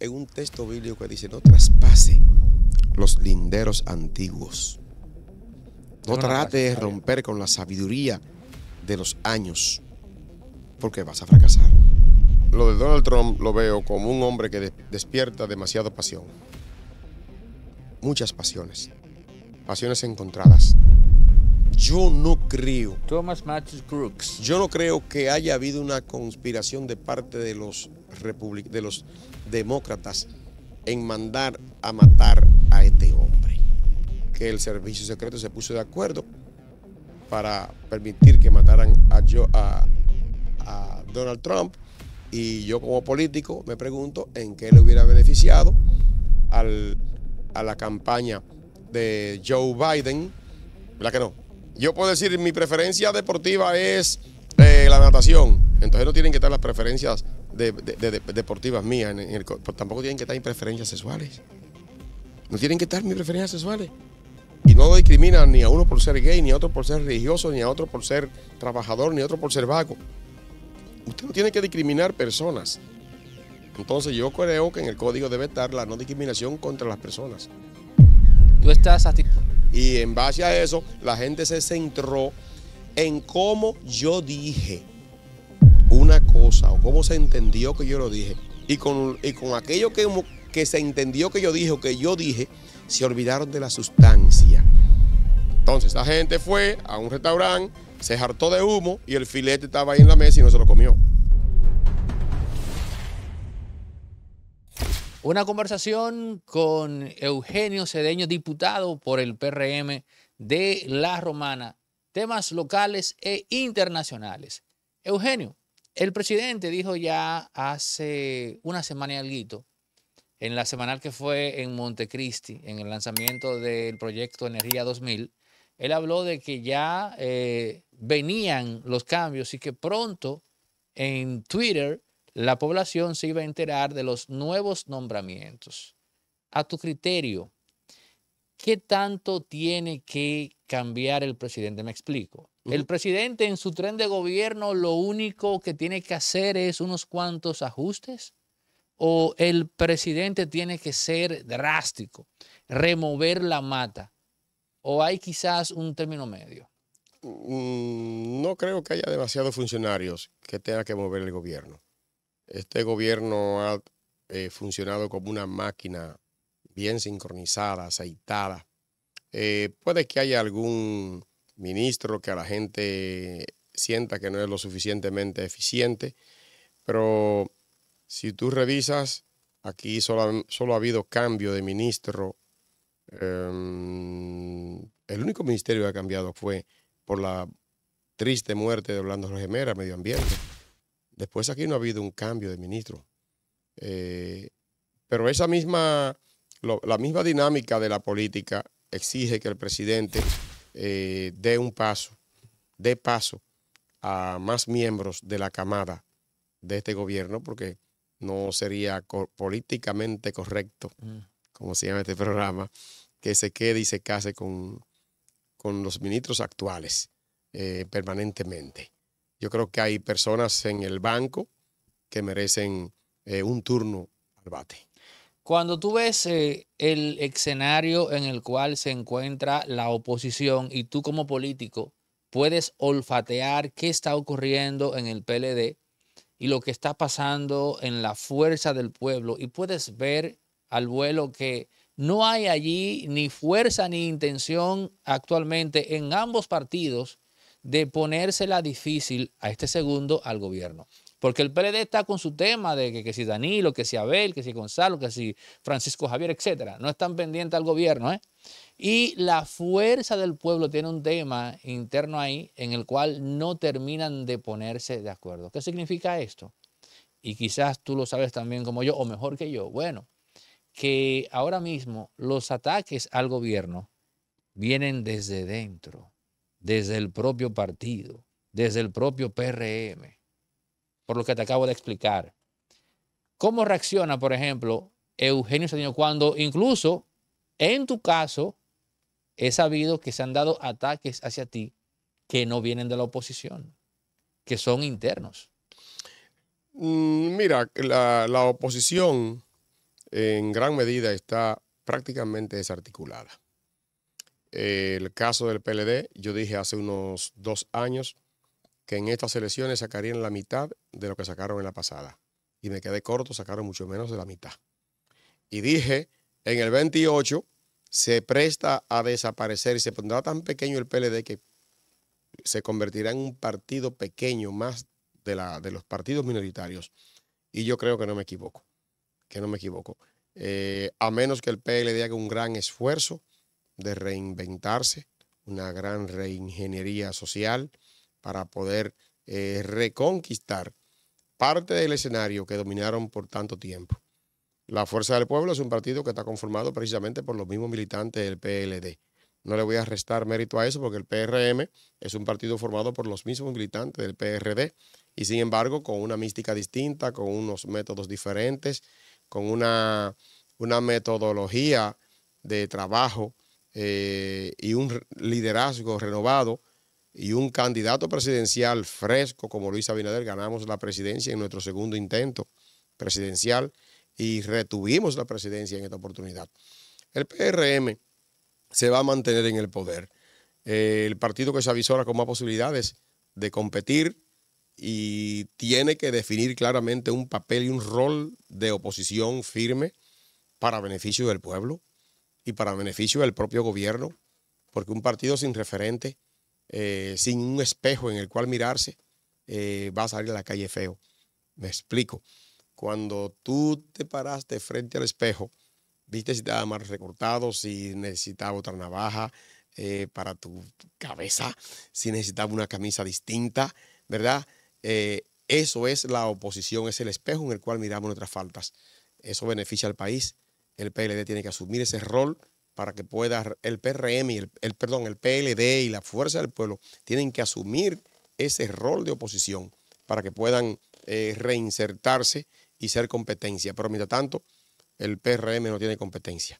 en un texto bíblico que dice, no traspase los linderos antiguos. No trate de romper con la sabiduría de los años, porque vas a fracasar. Lo de Donald Trump lo veo como un hombre que despierta demasiada pasión. Muchas pasiones. Pasiones encontradas. Yo no creo. Thomas Yo no creo que haya habido una conspiración de parte de los, de los demócratas en mandar a matar a este hombre. Que el servicio secreto se puso de acuerdo para permitir que mataran a, a, Donald Trump. Y yo como político me pregunto en qué le hubiera beneficiado a la campaña de Joe Biden, ¿verdad que no? yo puedo decir, mi preferencia deportiva es eh, la natación. Entonces no tienen que estar las preferencias deportivas mías, pues tampoco tienen que estar mis preferencias sexuales. No tienen que estar mis preferencias sexuales. Y no discriminan ni a uno por ser gay, ni a otro por ser religioso, ni a otro por ser trabajador, ni a otro por ser vago. Usted no tiene que discriminar personas. Entonces yo creo que en el código debe estar la no discriminación contra las personas. Tú estás Y en base a eso, la gente se centró en cómo yo dije una cosa o cómo se entendió que yo lo dije. Y con, con aquello que, que se entendió que yo dije o que yo dije, se olvidaron de la sustancia. Entonces, la gente fue a un restaurante, se hartó de humo y el filete estaba ahí en la mesa y no se lo comió. Una conversación con Eugenio Cedeño, diputado por el PRM de La Romana, temas locales e internacionales. Eugenio, el presidente dijo ya hace una semana y algo, en la semanal que fue en Montecristi, en el lanzamiento del proyecto Energía 2000, él habló de que ya eh, venían los cambios y que pronto en Twitter la población se iba a enterar de los nuevos nombramientos. A tu criterio, ¿qué tanto tiene que cambiar el presidente? Me explico. El presidente en su tren de gobierno lo único que tiene que hacer es unos cuantos ajustes o el presidente tiene que ser drástico, remover la mata o hay quizás un término medio. Mm, no creo que haya demasiados funcionarios que tenga que mover el gobierno. Este gobierno ha eh, funcionado como una máquina bien sincronizada, aceitada. Eh, puede que haya algún ministro que a la gente sienta que no es lo suficientemente eficiente, pero si tú revisas, aquí solo, ha habido cambio de ministro. Em, el único ministerio que ha cambiado fue por la triste muerte de Orlando Gemera, Medio Ambiente. Después aquí no ha habido un cambio de ministro. Eh, pero esa misma, la misma dinámica de la política exige que el presidente eh, dé un paso, dé paso a más miembros de la camada de este gobierno, porque no sería políticamente correcto, mm. como se llama este programa, que se quede y se case con, con los ministros actuales eh, permanentemente. Yo creo que hay personas en el banco que merecen eh, un turno al bate. Cuando tú ves eh, el escenario en el cual se encuentra la oposición y tú como político puedes olfatear qué está ocurriendo en el PLD y lo que está pasando en la fuerza del pueblo y puedes ver al vuelo que no hay allí ni fuerza ni intención actualmente en ambos partidos de ponérsela difícil a este segundo al gobierno. Porque el PLD está con su tema de que, si Danilo, que si Abel, que si Gonzalo, que si Francisco Javier, etc. No están pendientes al gobierno. ¿eh? Y la fuerza del pueblo tiene un tema interno ahí en el cual no terminan de ponerse de acuerdo. ¿Qué significa esto? Y quizás tú lo sabes también como yo, o mejor que yo. Bueno, que ahora mismo los ataques al gobierno vienen desde dentro desde el propio partido, desde el propio PRM, por lo que te acabo de explicar. ¿Cómo reacciona, por ejemplo, Eugenio Saniño, cuando incluso en tu caso he sabido que se han dado ataques hacia ti que no vienen de la oposición, que son internos? Mm, mira, la oposición en gran medida está prácticamente desarticulada el caso del PLD, yo dije hace unos dos años que en estas elecciones sacarían la mitad de lo que sacaron en la pasada. Y me quedé corto, sacaron mucho menos de la mitad. Y dije, en el 28 se presta a desaparecer y se pondrá tan pequeño el PLD que se convertirá en un partido pequeño más de, la, de los partidos minoritarios. Y yo creo que no me equivoco, que no me equivoco. Eh, a menos que el PLD haga un gran esfuerzo de reinventarse, una gran reingeniería social para poder eh, reconquistar parte del escenario que dominaron por tanto tiempo. La Fuerza del Pueblo es un partido que está conformado precisamente por los mismos militantes del PLD. No le voy a restar mérito a eso porque el PRM es un partido formado por los mismos militantes del PRD y sin embargo con una mística distinta, con unos métodos diferentes, con una, una metodología de trabajo eh, y un liderazgo renovado y un candidato presidencial fresco como Luis Abinader, ganamos la presidencia en nuestro segundo intento presidencial y retuvimos la presidencia en esta oportunidad. El PRM se va a mantener en el poder. Eh, el partido que se avisora con más posibilidades de competir y tiene que definir claramente un papel y un rol de oposición firme para beneficio del pueblo y para beneficio del propio gobierno, porque un partido sin referente, eh, sin un espejo en el cual mirarse, eh, va a salir a la calle feo. Me explico. Cuando tú te paraste frente al espejo, viste si estaba más recortado, si necesitaba otra navaja eh, para tu cabeza, si necesitaba una camisa distinta, ¿verdad? eso es la oposición, es el espejo en el cual miramos nuestras faltas. Eso beneficia al país el PLD tiene que asumir ese rol para que pueda el PRM y el, perdón, el PLD y la Fuerza del Pueblo tienen que asumir ese rol de oposición para que puedan eh, reinsertarse y ser competencia. Pero mientras tanto, el PRM no tiene competencia.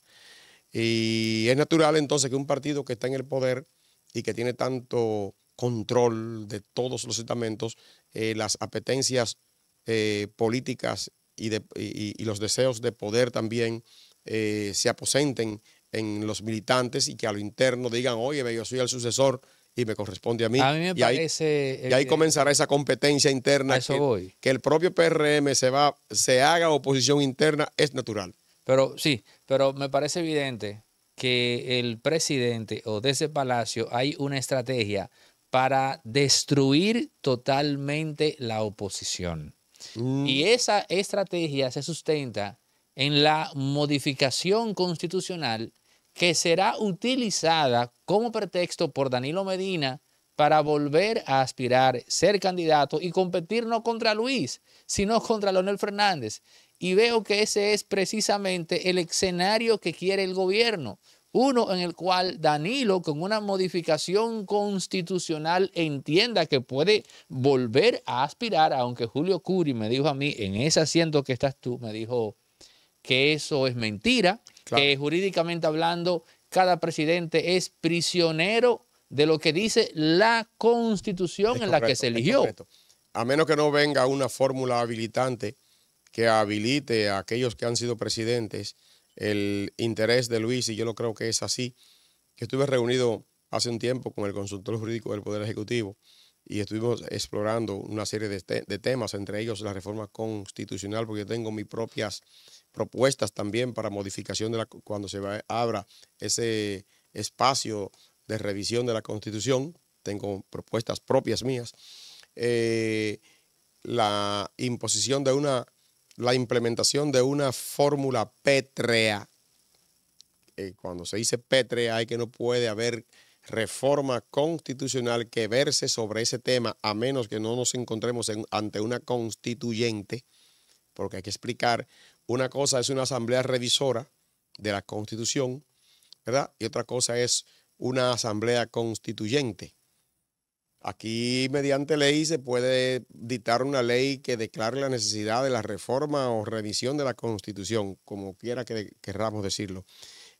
Y es natural entonces que un partido que está en el poder y que tiene tanto control de todos los estamentos, eh, las apetencias eh, políticas y, los deseos de poder también eh, se aposenten en los militantes y que a lo interno digan, oye, yo soy el sucesor y me corresponde a mí. y, ahí, eh, ahí, comenzará esa competencia interna. que, que, el propio PRM se, va, se haga oposición interna es natural. Pero sí, pero me parece evidente que el presidente o de ese Palacio hay una estrategia para destruir totalmente la oposición. Mm. Y esa estrategia se sustenta en la modificación constitucional que será utilizada como pretexto por Danilo Medina para volver a aspirar, ser candidato y competir no contra Luis, sino contra Leonel Fernández. Y veo que ese es precisamente el escenario que quiere el gobierno. Uno en el cual Danilo, con una modificación constitucional, entienda que puede volver a aspirar, aunque Julio Curi me dijo a mí, en ese asiento que estás tú, me dijo, que eso es mentira, que jurídicamente hablando, cada presidente es prisionero de lo que dice la constitución en la que se eligió. A menos que no venga una fórmula habilitante que habilite a aquellos que han sido presidentes, el interés de Luis, y yo lo creo que es así, que estuve reunido hace un tiempo con el consultor jurídico del Poder Ejecutivo y estuvimos explorando una serie de, de temas, entre ellos la reforma constitucional, porque tengo mis propias propuestas también para modificación de la, cuando se abra ese espacio de revisión de la Constitución. Tengo propuestas propias mías. Eh, la imposición de una, la implementación de una fórmula pétrea. Eh, cuando se dice pétrea hay que no puede haber reforma constitucional que verse sobre ese tema, a menos que no nos encontremos ante una constituyente, porque hay que explicar una cosa es una asamblea revisora de la constitución, ¿verdad? Y otra cosa es una asamblea constituyente. Aquí, mediante ley, se puede dictar una ley que declare la necesidad de la reforma o revisión de la Constitución, como quiera que querramos decirlo.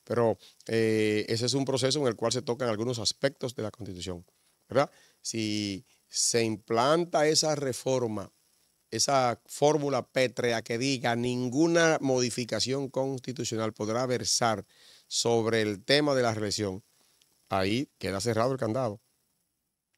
Pero eh, ese es un proceso en el cual se tocan algunos aspectos de la Constitución. ¿verdad? Si se implanta esa reforma esa fórmula pétrea que diga ninguna modificación constitucional podrá versar sobre el tema de la reelección, ahí queda cerrado el candado.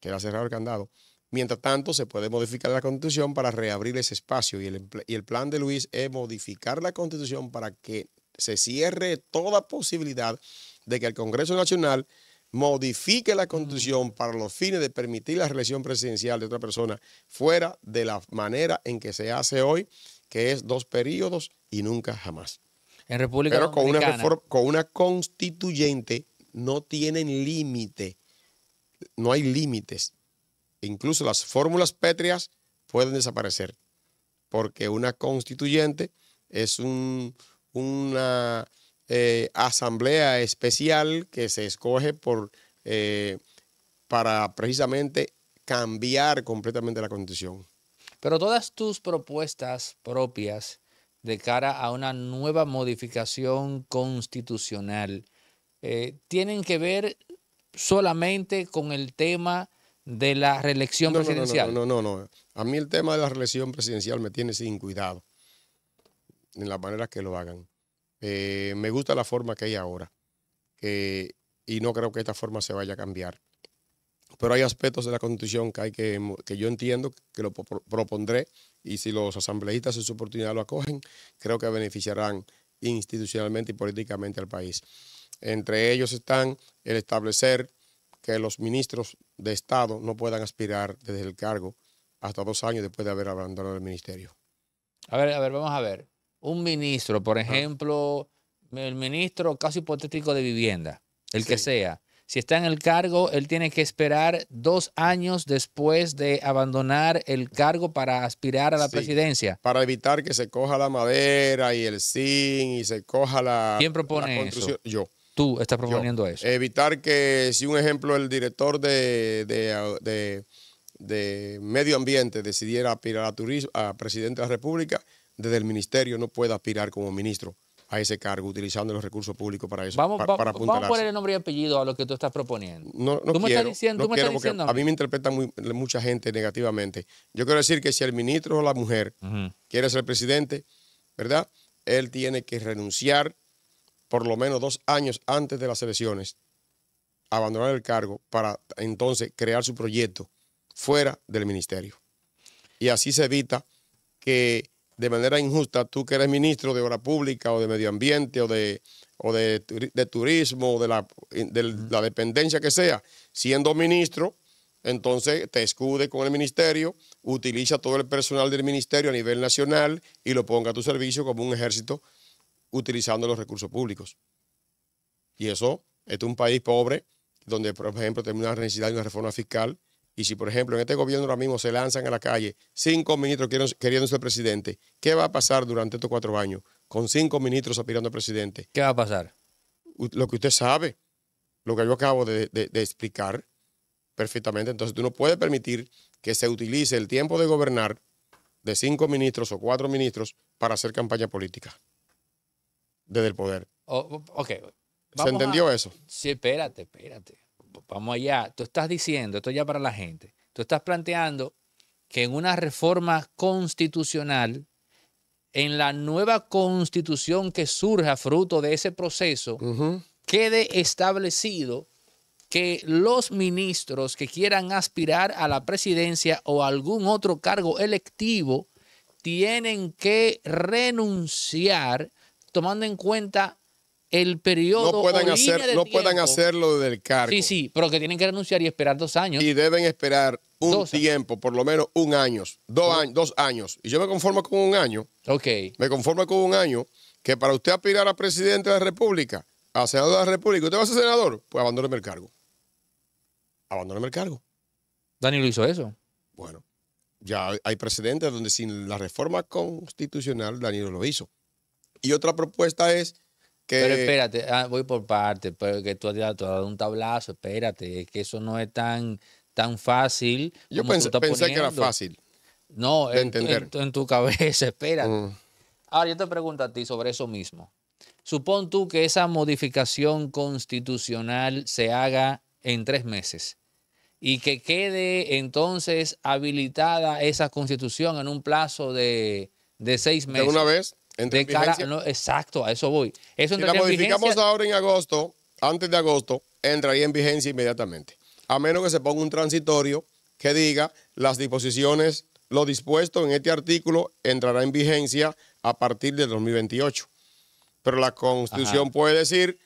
Queda cerrado el candado. Mientras tanto, se puede modificar la constitución para reabrir ese espacio y el, y el plan de Luis es modificar la constitución para que se cierre toda posibilidad de que el Congreso Nacional modifique la mm. constitución para los fines de permitir la reelección presidencial de otra persona fuera de la manera en que se hace hoy, que es dos periodos y nunca jamás. En República Pero con una, con una constituyente no tienen límite, no hay límites. Incluso las fórmulas pétreas pueden desaparecer, porque una constituyente es un, una eh, asamblea especial que se escoge por, eh, para precisamente cambiar completamente la constitución. Pero todas tus propuestas propias de cara a una nueva modificación constitucional eh, tienen que ver solamente con el tema de la reelección presidencial. No no, no, no, A mí el tema de la reelección presidencial me tiene sin cuidado en la manera que lo hagan. Eh, me gusta la forma que hay ahora y no creo que esta forma se vaya a cambiar. Pero hay aspectos de la constitución que, hay que, que yo entiendo que lo propondré y si los asambleístas en su oportunidad lo acogen, creo que beneficiarán institucionalmente y políticamente al país. Entre ellos están el establecer que los ministros de Estado no puedan aspirar desde el cargo hasta dos años después de haber abandonado el ministerio. A ver, a ver, vamos a ver un ministro, por ah. ejemplo, el ministro, caso hipotético de vivienda, el que sea, si está en el cargo, él tiene que esperar dos años después de abandonar el cargo para aspirar a la presidencia. Para evitar que se coja la madera y el zinc y se coja la. ¿Quién propone eso? Yo. Tú estás proponiendo eso. Evitar que, si un ejemplo, el director de, Medio Ambiente decidiera aspirar a, a presidente de la República, desde el ministerio no pueda aspirar como ministro a ese cargo utilizando los recursos públicos para eso. Vamos, a poner el nombre y apellido a lo que tú estás proponiendo. No, no quiero, A mí me interpreta mucha gente negativamente. Yo quiero decir que si el ministro o la mujer quiere ser presidente, ¿verdad? Él tiene que renunciar por lo menos dos años antes de las elecciones, abandonar el cargo para entonces crear su proyecto fuera del ministerio. Y así se evita que de manera injusta, tú que eres ministro de Obra Pública o de Medio Ambiente o de, de, Turismo o de la, de la dependencia que sea, siendo ministro, entonces te escude con el ministerio, utiliza todo el personal del ministerio a nivel nacional y lo ponga a tu servicio como un ejército utilizando los recursos públicos. Y eso, es un país pobre, donde por ejemplo tenemos una necesidad de una reforma fiscal y si, por ejemplo, en este gobierno ahora mismo se lanzan a la calle cinco ministros queriendo ser presidente, ¿qué va a pasar durante estos cuatro años con cinco ministros aspirando a presidente? ¿Qué va a pasar? Lo que usted sabe, lo que yo acabo de, explicar perfectamente. Entonces, tú no puedes permitir que se utilice el tiempo de gobernar de cinco ministros o cuatro ministros para hacer campaña política desde el poder. Oh, ¿Se entendió eso? Sí, espérate, espérate vamos allá, tú estás diciendo, esto ya para la gente, tú estás planteando que en una reforma constitucional, en la nueva constitución que surja fruto de ese proceso, quede establecido que los ministros que quieran aspirar a la presidencia o algún otro cargo electivo tienen que renunciar tomando en cuenta el periodo. No puedan, hacer, no puedan hacerlo del cargo. Sí, sí, pero que tienen que renunciar y esperar dos años. Y deben esperar un tiempo, por lo menos un año, dos, años, dos años. Y yo me conformo con un año. Ok. Me conformo con un año que para usted aspirar a presidente de la República, a senador de la República, usted va a ser senador, pues abandóneme el cargo. Abandóneme el cargo. ¿Daniel lo hizo eso. Bueno, ya hay precedentes donde sin la reforma constitucional Danilo lo hizo. Y otra propuesta es pero espérate, ah, voy por parte, pero pues, que tú has, dado un tablazo, espérate, es que eso no es tan, tan fácil. Yo pensé, que era fácil. No, en, entender. En, tu cabeza, espérate. Mm. Ahora yo te pregunto a ti sobre eso mismo. Supón tú que esa modificación constitucional se haga en tres meses y que quede entonces habilitada esa constitución en un plazo de, seis meses. ¿De una vez? no, exacto, a eso voy. Eso si la modificamos ahora en agosto, antes de agosto, entraría en vigencia inmediatamente. A menos que se ponga un transitorio que diga las disposiciones, lo dispuesto en este artículo entrará en vigencia a partir del 2028. Pero la Constitución puede decir,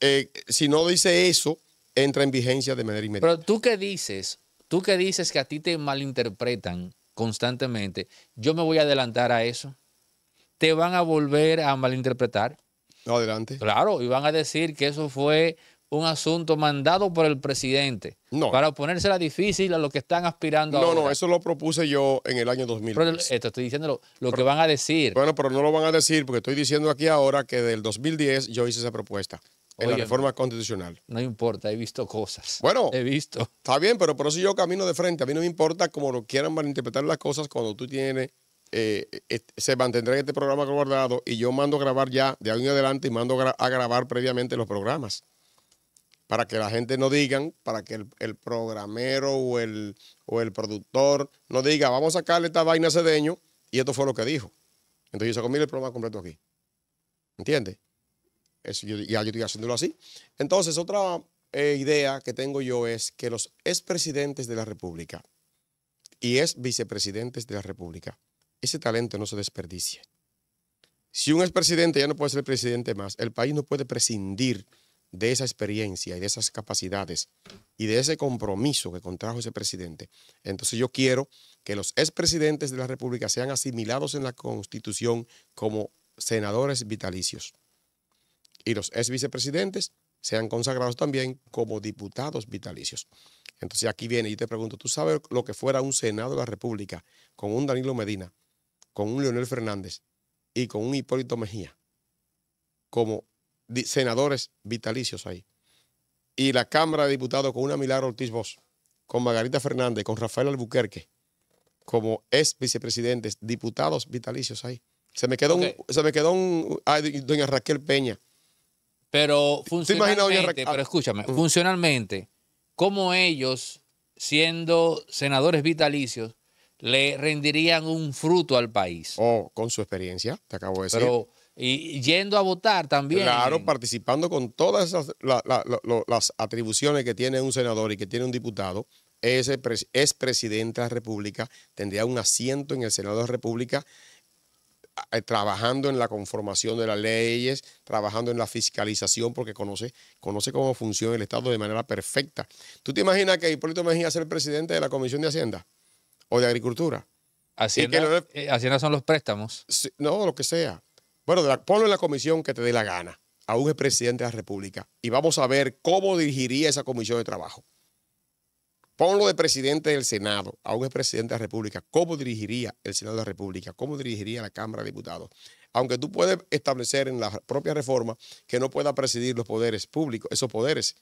eh, si no dice eso, entra en vigencia de manera inmediata. Pero tú qué dices, tú qué dices que a ti te malinterpretan constantemente, yo me voy a adelantar a eso te van a volver a malinterpretar. Adelante. Claro, y van a decir que eso fue un asunto mandado por el presidente no. para oponérsela difícil a lo que están aspirando no, No, no, eso lo propuse yo en el año 2000. esto estoy diciendo lo, que van a decir. Bueno, pero no lo van a decir porque estoy diciendo aquí ahora que del 2010 yo hice esa propuesta. En la reforma constitucional. No importa, he visto cosas. Bueno. He visto. Está bien, pero por eso yo camino de frente. A mí no me importa cómo lo quieran malinterpretar las cosas cuando tú tienes eh, eh, se mantendrá este programa guardado y yo mando a grabar ya de ahí en adelante y mando a grabar previamente los programas. Para que la gente no digan, para que el, programero o el, o el productor no diga, vamos a sacarle esta vaina a Cedeño y esto fue lo que dijo. Entonces yo saco, mira el programa completo aquí. ¿Entiendes? ya yo estoy haciéndolo así. Entonces, otra eh, idea que tengo yo es que los expresidentes de la República y ex vicepresidentes de la República ese talento no se desperdicie. Si un expresidente ya no puede ser presidente más, el país no puede prescindir de esa experiencia y de esas capacidades y de ese compromiso que contrajo ese presidente. Entonces yo quiero que los expresidentes de la República sean asimilados en la Constitución como senadores vitalicios y los ex vicepresidentes sean consagrados también como diputados vitalicios. Entonces aquí viene y te pregunto, ¿tú sabes lo que fuera un Senado de la República con un Danilo Medina? con un Leonel Fernández y con un Hipólito Mejía como senadores vitalicios ahí. Y la Cámara de Diputados con una Milagro Ortiz Bosch, con Margarita Fernández, con Rafael Albuquerque, como ex vicepresidentes, diputados vitalicios ahí. Se me quedó un, se me quedó doña Raquel Peña. Pero funcionalmente, ah. pero escúchame, funcionalmente, como ellos, siendo senadores vitalicios, le rendirían un fruto al país. Oh, con su experiencia, te acabo de decir. Pero, y yendo a votar también. Claro, participando con todas las atribuciones que tiene un senador y que tiene un diputado, ese es presidente de la República, tendría un asiento en el Senado de la República eh, trabajando en la conformación de las leyes, trabajando en la fiscalización, porque conoce, conoce cómo funciona el Estado de manera perfecta. ¿Tú te imaginas que Hipólito Mejía ser el presidente de la Comisión de Hacienda? o de agricultura. así no eh, son los préstamos. no, lo que sea. Bueno, ponlo en la comisión que te dé la gana a un presidente de la República y vamos a ver cómo dirigiría esa comisión de trabajo. Ponlo de presidente del Senado a un presidente de la República, cómo dirigiría el Senado de la República, cómo dirigiría la Cámara de Diputados. Aunque tú puedes establecer en la propia reforma que no pueda presidir los poderes públicos, esos poderes,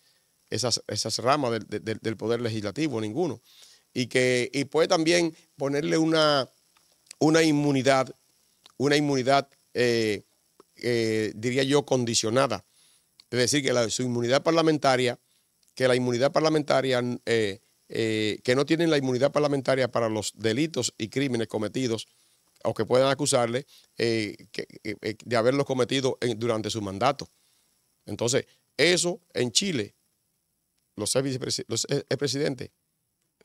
esas, esas ramas del, del poder legislativo, ninguno y, que, puede también ponerle una, una inmunidad, una inmunidad, eh, eh, diría yo, condicionada. Es decir, que su inmunidad parlamentaria, que la inmunidad parlamentaria, eh, que no tienen la inmunidad parlamentaria para los delitos y crímenes cometidos o que puedan acusarle de haberlos cometido durante su mandato. Entonces, eso en Chile, los, los presidente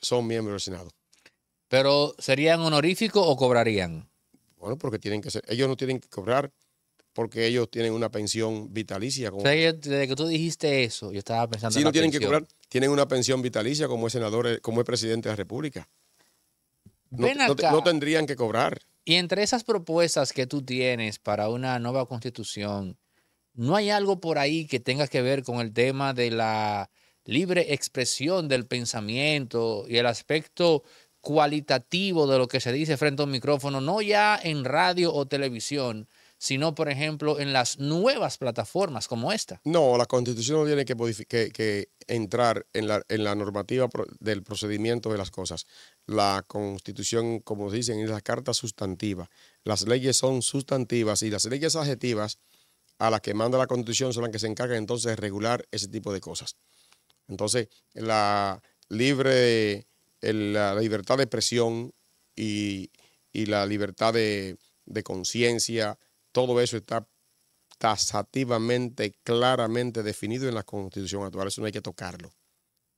son miembros del Senado. ¿Pero serían honoríficos o cobrarían? Bueno, porque tienen que ser. Ellos no tienen que cobrar porque ellos tienen una pensión vitalicia. desde que tú dijiste eso, yo estaba pensando. Sí, no tienen que cobrar. Tienen una pensión vitalicia como es senador, eh, como es presidente de la República. no tendrían que cobrar. Y entre esas propuestas que tú tienes para una nueva constitución, ¿no hay algo por ahí que tenga que ver con el tema de la libre expresión del pensamiento y el aspecto cualitativo de lo que se dice frente a un micrófono, no ya en radio o televisión, sino, por ejemplo, en las nuevas plataformas como esta. No, la constitución no tiene que, entrar en la, normativa del procedimiento de las cosas. La constitución, como dicen, es la carta sustantiva. Las leyes son sustantivas y las leyes adjetivas a las que manda la constitución son las que se encargan entonces de regular ese tipo de cosas. Entonces, la libre, la libertad de expresión y, la libertad de, conciencia, todo eso está tasativamente, claramente definido en la constitución actual. Eso no hay que tocarlo.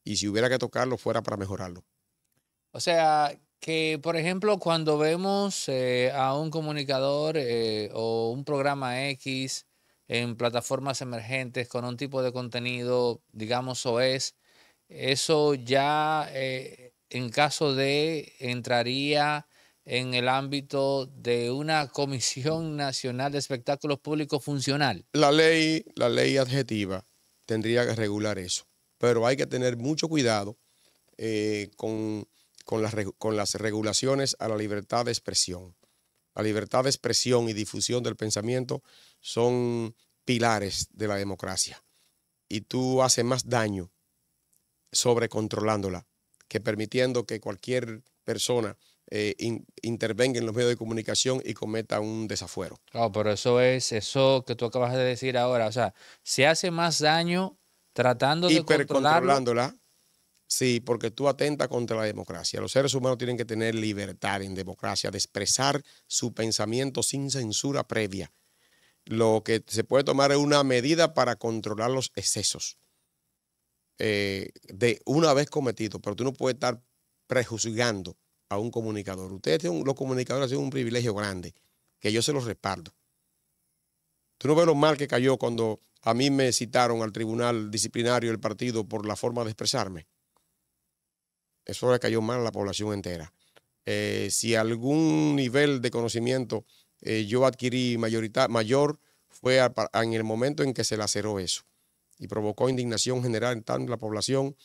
Y si hubiera que tocarlo, fuera para mejorarlo. O sea, que por ejemplo, cuando vemos eh, a un comunicador eh, o un programa X en plataformas emergentes con un tipo de contenido, digamos, OES, eso ya eh, en caso de entraría en el ámbito de una Comisión Nacional de Espectáculos Públicos funcional. La ley, la ley adjetiva tendría que regular eso, pero hay que tener mucho cuidado eh, con, con las regulaciones a la libertad de expresión la libertad de expresión y difusión del pensamiento son pilares de la democracia. Y tú haces más daño sobrecontrolándola que permitiendo que cualquier persona eh, intervenga en los medios de comunicación y cometa un desafuero. Claro, pero eso es eso que tú acabas de decir ahora. O sea, se hace más daño tratando de controlarla Sí, porque tú atentas contra la democracia. Los seres humanos tienen que tener libertad en democracia de expresar su pensamiento sin censura previa. Lo que se puede tomar es una medida para controlar los excesos eh, de una vez cometido, pero tú no puedes estar prejuzgando a un comunicador. Ustedes los comunicadores tienen un privilegio grande, que yo se los respaldo. Tú no ves lo mal que cayó cuando a mí me citaron al tribunal disciplinario del partido por la forma de expresarme. Eso le cayó mal a la población entera. Eh, si algún nivel de conocimiento eh, yo adquirí mayor fue en el momento en que se laceró eso y provocó indignación general tanto en la población,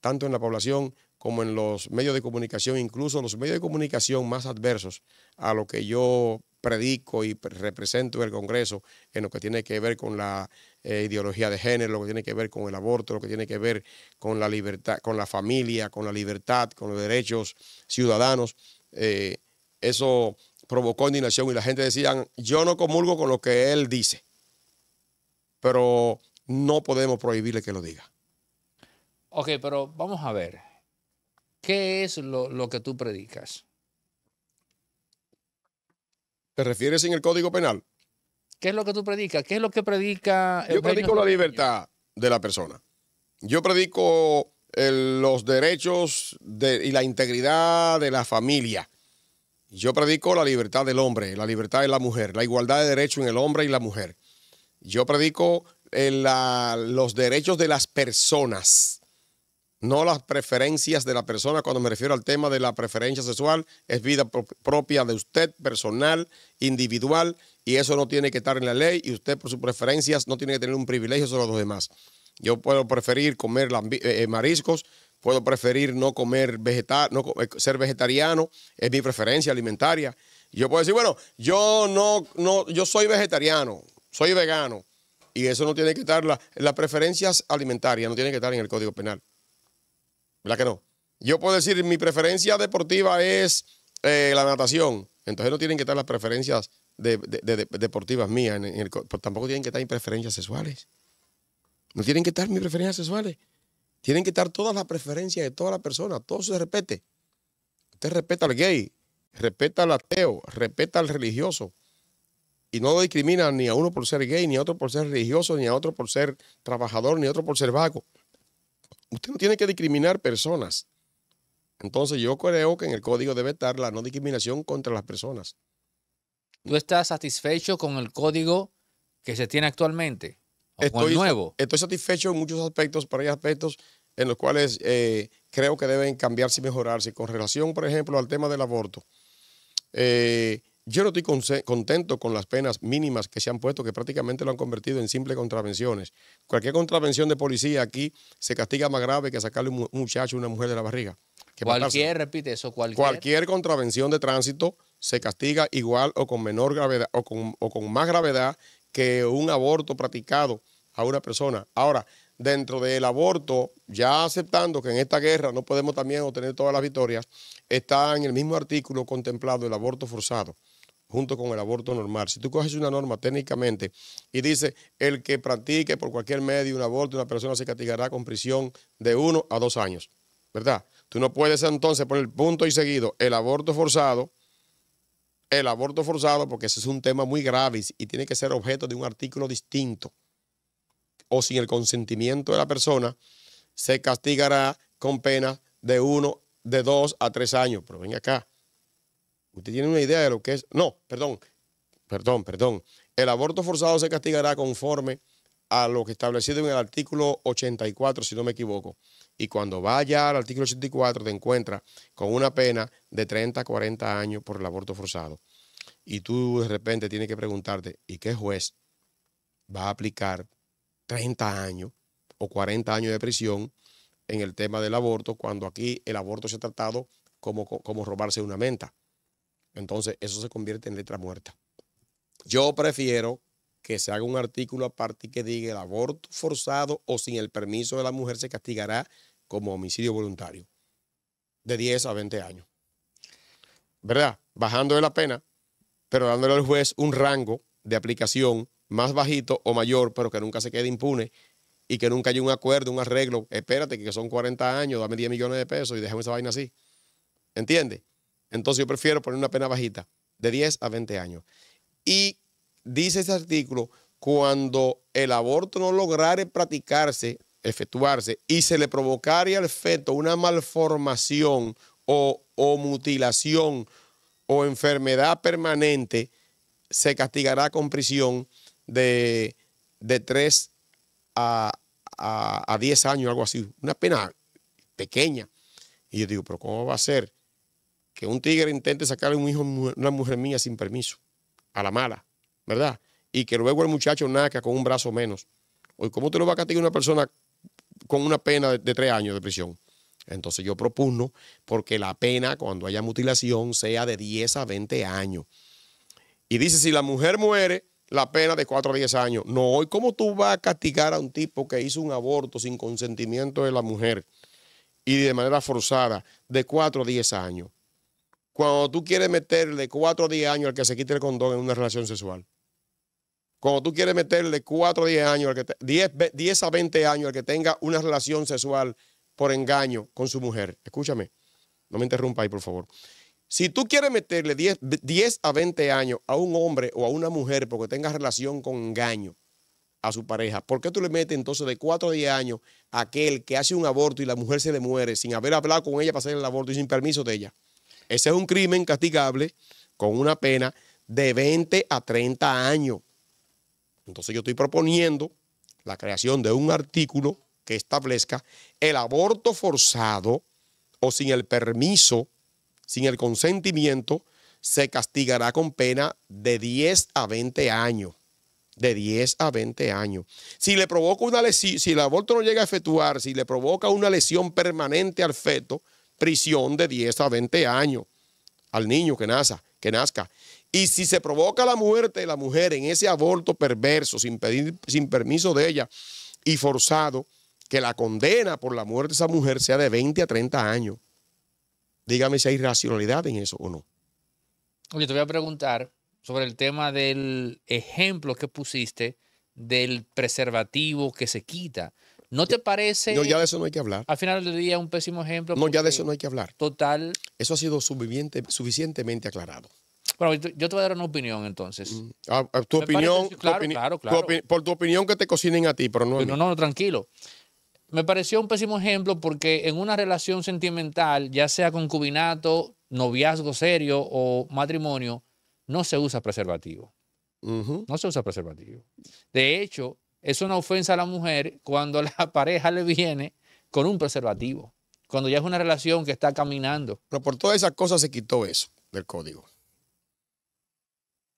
tanto en la población como en los medios de comunicación, incluso los medios de comunicación más adversos a lo que yo predico y represento en el Congreso en lo que tiene que ver con la eh, ideología de género, lo que tiene que ver con el aborto, lo que tiene que ver con la libertad, con la familia, con la libertad, con los derechos ciudadanos. Eh, eso provocó indignación y la gente decía, yo no comulgo con lo que él dice, pero no podemos prohibirle que lo diga. Ok, pero vamos a ver, ¿qué es lo que tú predicas? ¿Te refieres en el Código Penal? ¿Qué es lo que tú predicas? ¿Qué es lo que predica? El Yo predico la libertad de la persona. Yo predico los derechos y la integridad de la familia. Yo predico la libertad del hombre, la libertad de la mujer, la igualdad de derechos en el hombre y la mujer. Yo predico eh, los derechos de las personas no las preferencias de la persona. Cuando me refiero al tema de la preferencia sexual, es vida propia de usted, personal, individual, y eso no tiene que estar en la ley y usted por sus preferencias no tiene que tener un privilegio sobre los demás. Yo puedo preferir comer eh, eh, mariscos, puedo preferir no comer vegetar... no, eh, ser vegetariano, es mi preferencia alimentaria. Yo puedo decir, bueno, yo no, no, yo soy vegetariano, soy vegano. Y eso no tiene que estar, en las preferencias alimentarias no tiene que estar en el Código Penal. ¿Verdad que no? Yo puedo decir, mi preferencia deportiva es eh, la natación. Entonces no tienen que estar las preferencias de, deportivas mías. tampoco tienen que estar mis preferencias sexuales. No tienen que estar mis preferencias sexuales. Tienen que estar todas las preferencias de toda la persona. Todo se respete. Usted respeta al gay, respeta al ateo, respeta al religioso. Y no discrimina ni a uno por ser gay, ni a otro por ser religioso, ni a otro por ser trabajador, ni a otro por ser vago usted no tiene que discriminar personas. Entonces yo creo que en el código debe estar la no discriminación contra las personas. ¿Tú estás satisfecho con el código que se tiene actualmente? ¿O estoy, el nuevo? Estoy satisfecho en muchos aspectos, pero hay aspectos en los cuales eh, creo que deben cambiarse y mejorarse. Con relación, por ejemplo, al tema del aborto. Eh, yo no estoy contento con las penas mínimas que se han puesto, que prácticamente lo han convertido en simples contravenciones. Cualquier contravención de policía aquí se castiga más grave que sacarle un muchacho o una mujer de la barriga. cualquier, repite eso, cualquier. Cualquier contravención de tránsito se castiga igual o con menor gravedad o con, o con más gravedad que un aborto practicado a una persona. Ahora, dentro del aborto, ya aceptando que en esta guerra no podemos también obtener todas las victorias, está en el mismo artículo contemplado el aborto forzado junto con el aborto normal. Si tú coges una norma técnicamente y dice el que practique por cualquier medio un aborto, una persona se castigará con prisión de uno a dos años, ¿verdad? Tú no puedes entonces poner punto y seguido el aborto forzado, el aborto forzado, porque ese es un tema muy grave y tiene que ser objeto de un artículo distinto. O sin el consentimiento de la persona, se castigará con pena de uno, de dos a tres años. Pero ven acá, Usted tiene una idea de lo que es. No, perdón, perdón, perdón. El aborto forzado se castigará conforme a lo que establecido en el artículo 84, si no me equivoco. Y cuando vaya al artículo 84 te encuentras con una pena de 30 a 40 años por el aborto forzado. Y tú de repente tienes que preguntarte, ¿y qué juez va a aplicar 30 años o 40 años de prisión en el tema del aborto cuando aquí el aborto se ha tratado como, como robarse una menta? Entonces, eso se convierte en letra muerta. Yo prefiero que se haga un artículo aparte que diga el aborto forzado o sin el permiso de la mujer se castigará como homicidio voluntario. De 10 a 20 años. ¿Verdad? Bajando de la pena, pero dándole al juez un rango de aplicación más bajito o mayor, pero que nunca se quede impune y que nunca haya un acuerdo, un arreglo. Espérate, que son 40 años, dame 10 millones de pesos y déjame esa vaina así. ¿Entiendes? Entonces yo prefiero poner una pena bajita, de 10 a 20 años. Y dice ese artículo, cuando el aborto no lograre practicarse, efectuarse, y se le provocaría al feto una malformación o, mutilación o enfermedad permanente, se castigará con prisión de, 3 a, a, 10 años, algo así, una pena pequeña. Y yo digo, pero ¿cómo va a ser? que un tigre intente sacarle un hijo a una mujer mía sin permiso, a la mala, ¿verdad? Y que luego el muchacho nazca con un brazo menos. Hoy, ¿cómo te lo va a castigar una persona con una pena de, tres años de prisión? Entonces yo propuno porque la pena cuando haya mutilación sea de 10 a 20 años. Y dice, si la mujer muere, la pena de 4 a 10 años. No, hoy cómo tú vas a castigar a un tipo que hizo un aborto sin consentimiento de la mujer y de manera forzada de 4 a 10 años cuando tú quieres meterle 4 a 10 años al que se quite el condón en una relación sexual. Cuando tú quieres meterle cuatro o 10 años, al que 10, a 20 años al que tenga una relación sexual por engaño con su mujer. Escúchame, no me interrumpa ahí, por favor. Si tú quieres meterle 10, a 20 años a un hombre o a una mujer porque tenga relación con engaño, a su pareja. ¿Por qué tú le metes entonces de 4 a 10 años a aquel que hace un aborto y la mujer se le muere sin haber hablado con ella para hacer el aborto y sin permiso de ella? Ese es un crimen castigable con una pena de 20 a 30 años. Entonces yo estoy proponiendo la creación de un artículo que establezca el aborto forzado o sin el permiso, sin el consentimiento, se castigará con pena de 10 a 20 años. De 10 a 20 años. Si le provoca una si el aborto no llega a efectuar, si le provoca una lesión permanente al feto, prisión de 10 a 20 años al niño que nazca, que nazca. Y si se provoca la muerte de la mujer en ese aborto perverso, sin, pedir, sin permiso de ella y forzado, que la condena por la muerte de esa mujer sea de 20 a 30 años. Dígame si hay racionalidad en eso o no. Oye, te voy a preguntar sobre el tema del ejemplo que pusiste del preservativo que se quita. ¿No te parece? No, ya de eso no hay que hablar. Al final del día, un pésimo ejemplo. No, ya de eso no hay que hablar. Total. Eso ha sido suficientemente aclarado. Bueno, yo te voy a dar una opinión entonces. Mm. Ah, ah, tu, opinión, claro, claro, por tu opinión que te cocinen a ti, pero no. A pues No, no, tranquilo. Me pareció un pésimo ejemplo porque en una relación sentimental, ya sea concubinato, noviazgo serio o matrimonio, no se usa preservativo. No se usa preservativo. De hecho, es una ofensa a la mujer cuando la pareja le viene con un preservativo, cuando ya es una relación que está caminando. Pero por todas esas cosas se quitó eso del código.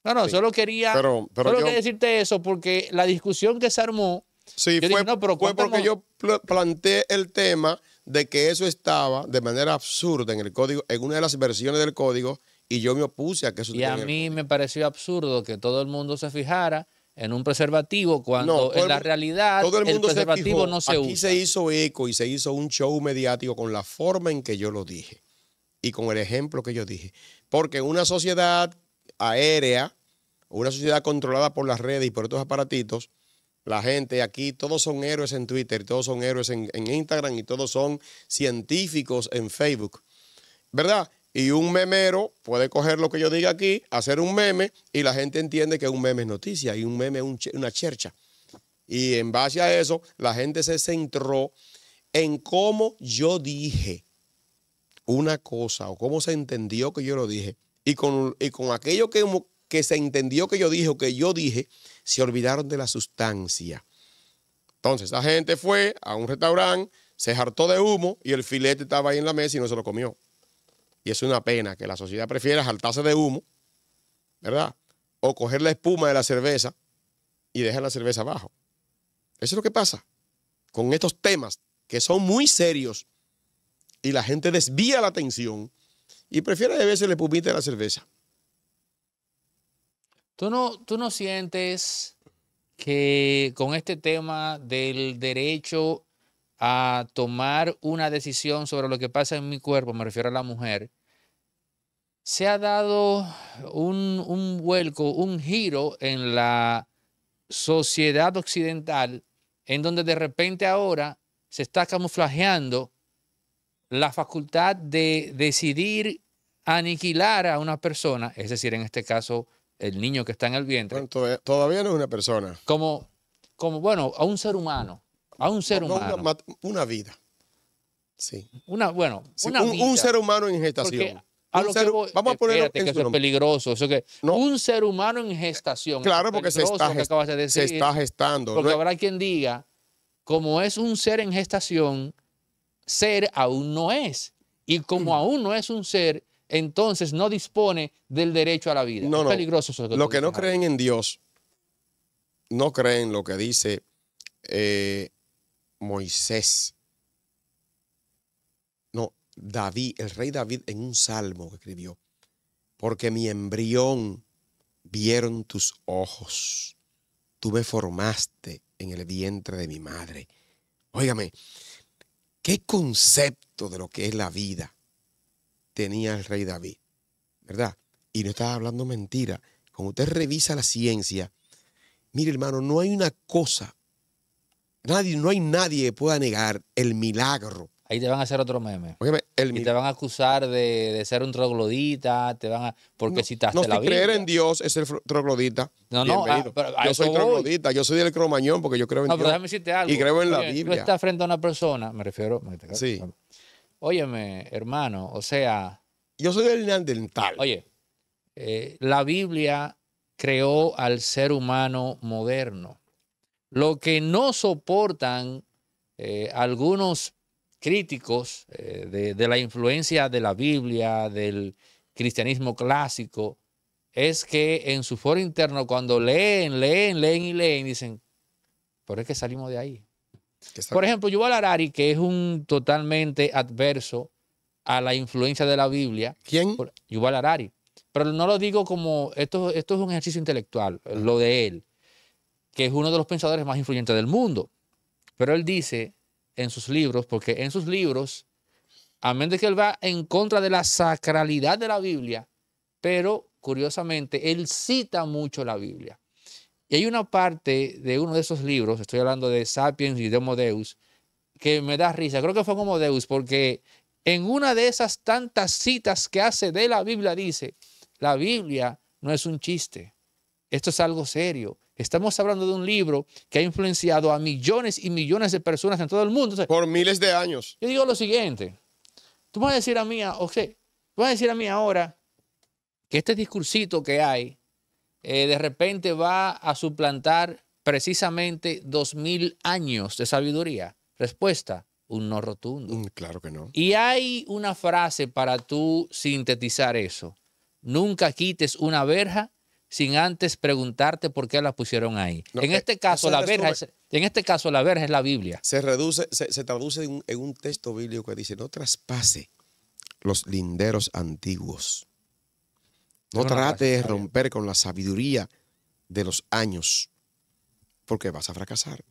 No, no, solo quería pero, solo quería decirte eso porque la discusión que se armó. fue, porque yo planteé el tema de que eso estaba de manera absurda en el código, en una de las versiones del código, y yo me opuse a que eso. Y a mí me pareció absurdo que todo el mundo se fijara en un preservativo cuando en la realidad todo el, mundo preservativo no se Aquí se hizo eco y se hizo un show mediático con la forma en que yo lo dije y con el ejemplo que yo dije. Porque una sociedad aérea, una sociedad controlada por las redes y por estos aparatitos, la gente aquí, todos son héroes en Twitter, todos son héroes en, en Instagram y todos son científicos en Facebook. ¿Verdad? Y un memero puede coger lo que yo diga aquí, hacer un meme y la gente entiende que un meme es noticia y un meme es una chercha. Y en base a eso, la gente se centró en cómo yo dije una cosa o cómo se entendió que yo lo dije. Y con, aquello que, que se entendió que yo dije que yo dije, se olvidaron de la sustancia. Entonces, la gente fue a un restaurante, se hartó de humo y el filete estaba ahí en la mesa y no se lo comió. Y es una pena que la sociedad prefiera saltarse de humo, ¿verdad? O coger la espuma de la cerveza y dejar la cerveza abajo. Eso es lo que pasa con estos temas que son muy serios y la gente desvía la atención y prefiere beberse la espumita de la cerveza. ¿Tú no, ¿Tú no sientes que con este tema del derecho a tomar una decisión sobre lo que pasa en mi cuerpo, me refiero a la mujer, se ha dado un, vuelco, un giro en la sociedad occidental, en donde de repente ahora se está camuflajeando la facultad de decidir aniquilar a una persona, es decir, en este caso, el niño que está en el vientre. todavía no es una persona. Como, como, bueno, a un ser humano a un ser humano. Una, vida. Sí. Una, bueno, un, ser humano en gestación. A vamos a ponerlo en que eso Un ser humano en gestación. Claro, porque se está, se está gestando. Porque habrá quien diga, como es un ser en gestación, ser aún no es. Y como mm. aún no es un ser, entonces no dispone del derecho a la vida. No, es peligroso eso. Que Los que no creen en Dios, no creen lo que dice eh, Moisés, no, David, el rey David en un salmo que escribió, porque mi embrión vieron tus ojos, tú me formaste en el vientre de mi madre. Óigame, ¿qué concepto de lo que es la vida tenía el rey David? ¿Verdad? Y no estaba hablando mentira. Cuando usted revisa la ciencia, mire hermano, no hay una cosa Nadie, no hay nadie que pueda negar el milagro. Ahí te van a hacer otro meme. y te van a acusar de, de, ser un troglodita, te van a... Porque no, citaste no, la creer en Dios es el troglodita. No, no, ah, yo soy troglodita, yo soy del cromañón porque yo creo en no, Dios. Pero déjame decirte algo. Y creo en la Biblia. Tú estás frente a una persona, me refiero... Este sí. Óyeme, hermano, o sea... Yo soy del neandertal. Oye, eh, la Biblia creó al ser humano moderno. Lo que no soportan eh, algunos críticos eh, de, la influencia de la Biblia, del cristianismo clásico, es que en su foro interno, cuando leen, leen, leen y leen, dicen, por qué que salimos de ahí. Por ejemplo, Yuval Harari, que es un totalmente adverso a la influencia de la Biblia. ¿Quién? Yuval Harari. Pero no lo digo como, esto, esto es un ejercicio intelectual, lo de él que es uno de los pensadores más influyentes del mundo. Pero él dice en sus libros, porque en sus libros, menos de que él va en contra de la sacralidad de la Biblia, pero curiosamente él cita mucho la Biblia. Y hay una parte de uno de esos libros, estoy hablando de Sapiens y de Deus, que me da risa. Creo que fue como Deus, porque en una de esas tantas citas que hace de la Biblia dice, la Biblia no es un chiste, esto es algo serio. Estamos hablando de un libro que ha influenciado a millones y millones de personas en todo el mundo. Por miles de años. Yo digo lo siguiente. Tú vas a decir a mí, a decir a mí ahora que este discursito que hay eh, de repente va a suplantar precisamente dos mil años de sabiduría. Respuesta, un no rotundo. Mm, claro que no. Y hay una frase para tú sintetizar eso. Nunca quites una verja sin antes preguntarte por qué la pusieron ahí. Eh, este en, este caso, la verja es, en este caso, la es la Biblia. Se, reduce, se, traduce en, en un, texto bíblico que dice, no traspase los linderos antiguos. No trate de romper con la sabiduría de los años, porque vas a fracasar.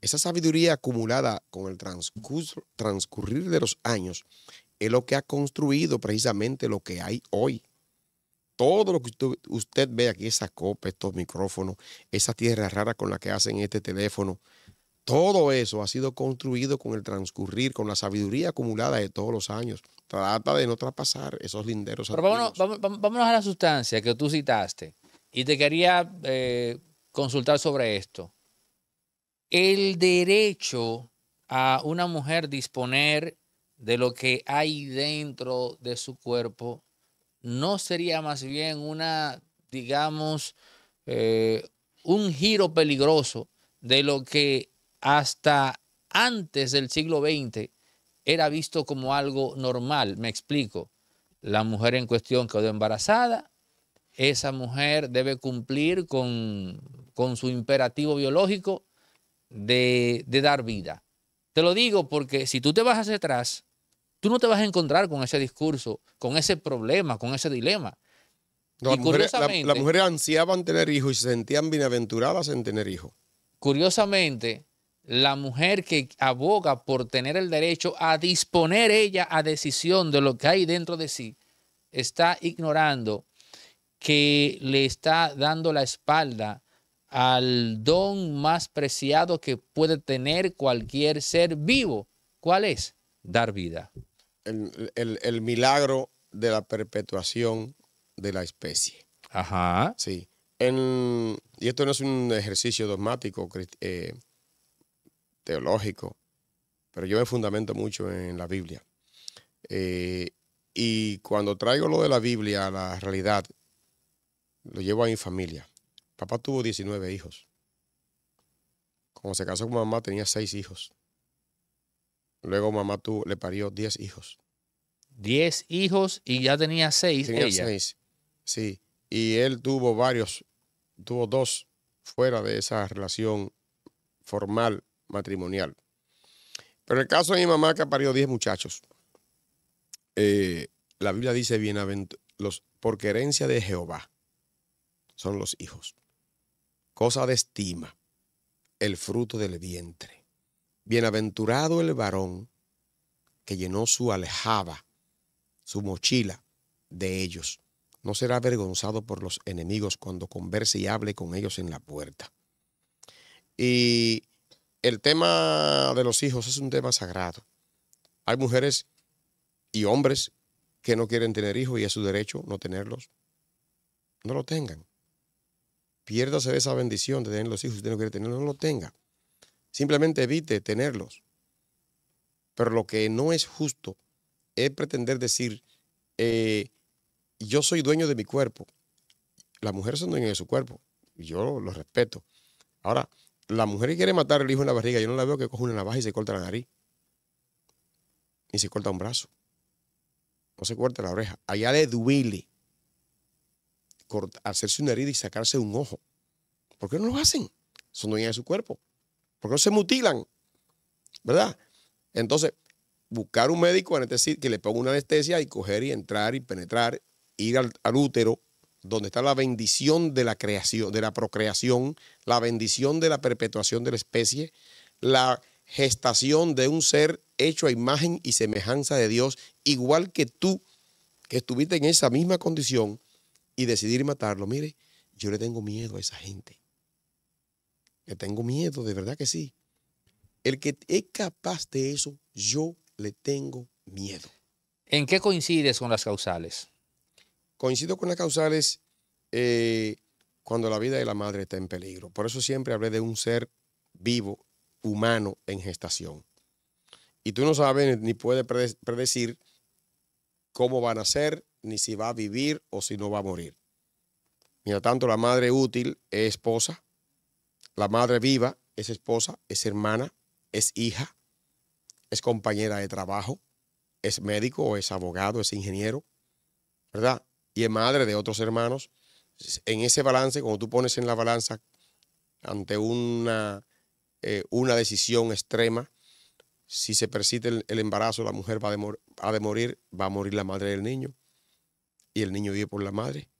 Esa sabiduría acumulada con el transcurrir de los años es lo que ha construido precisamente lo que hay hoy todo lo que usted, ve aquí, esa copa, estos micrófonos, esa tierra rara con la que hacen este teléfono, todo eso ha sido construido con el transcurrir, con la sabiduría acumulada de todos los años. Trata de no traspasar esos linderos. Pero vámonos, a la sustancia que tú citaste y te quería eh, consultar sobre esto. El derecho a una mujer disponer de lo que hay dentro de su cuerpo no sería más bien una, digamos, eh, un giro peligroso de lo que hasta antes del siglo XX era visto como algo normal. Me explico. La mujer en cuestión quedó embarazada, esa mujer debe cumplir con, con su imperativo biológico de, de dar vida. Te lo digo porque si tú te vas hacia atrás, Tú no te vas a encontrar con ese discurso, con ese problema, con ese dilema. las mujeres la, mujer ansiaban tener hijos y se sentían bienaventuradas en tener hijos. Curiosamente, la mujer que aboga por tener el derecho a disponer ella a decisión de lo que hay dentro de sí, está ignorando que le está dando la espalda al don más preciado que puede tener cualquier ser vivo. ¿Cuál es? Dar vida el, milagro de la perpetuación de la especie. Ajá. Sí. y esto no es un ejercicio dogmático, eh, teológico, pero yo me fundamento mucho en la Biblia. Eh, y cuando traigo lo de la Biblia a la realidad, lo llevo a mi familia. Papá tuvo 19 hijos. como se casó con mamá tenía 6 hijos. Luego mamá tú le parió 10 hijos. 10 hijos y ya tenía 6 tenía sí. Y él tuvo varios, tuvo dos fuera de esa relación formal matrimonial. Pero en el caso de mi mamá que parió 10 muchachos, eh, la Biblia dice los por herencia de Jehová son los hijos. Cosa de estima, el fruto del vientre Bienaventurado el varón que llenó su alejaba, su mochila de ellos. No será avergonzado por los enemigos cuando converse y hable con ellos en la puerta. Y el tema de los hijos es un tema sagrado. Hay mujeres y hombres que no quieren tener hijos y es su derecho no tenerlos. No lo tengan. Piérdase de esa bendición de tener los hijos. Si usted no quiere tenerlos, no lo tenga. Simplemente evite tenerlos. Pero lo que no es justo es pretender decir, eh, yo soy dueño de mi cuerpo. Las mujeres son dueñas de su cuerpo. Yo lo respeto. Ahora, la mujer que quiere matar al hijo en la barriga, yo no la veo que coja una navaja y se corta la nariz. Ni se corta un brazo. No se corta la oreja. Allá de duele hacerse una herida y sacarse un ojo. ¿Por qué no lo hacen? Son dueñas de su cuerpo porque no se mutilan, ¿verdad? Entonces, buscar un médico este que le ponga una anestesia y coger y entrar y penetrar, ir al, al útero, donde está la bendición de la creación, de la procreación, la bendición de la perpetuación de la especie, la gestación de un ser hecho a imagen y semejanza de Dios, igual que tú, que estuviste en esa misma condición y decidir matarlo. Mire, yo le tengo miedo a esa gente que tengo miedo, de verdad que sí. El que es capaz de eso, yo le tengo miedo. ¿En qué coincides con las causales? Coincido con las causales eh, cuando la vida de la madre está en peligro. Por eso siempre hablé de un ser vivo, humano, en gestación. Y tú no sabes ni puedes predecir cómo va a ser, ni si va a vivir o si no va a morir. Mientras tanto, la madre útil es esposa, la madre viva es esposa, es hermana, es hija, es compañera de trabajo, es médico, es abogado, es ingeniero, ¿verdad? Y es madre de otros hermanos. En ese balance, cuando tú pones en la balanza ante una, eh, una decisión extrema, si se persiste el, embarazo, la mujer va a de morir, va a morir la madre del niño y el niño vive por la madre.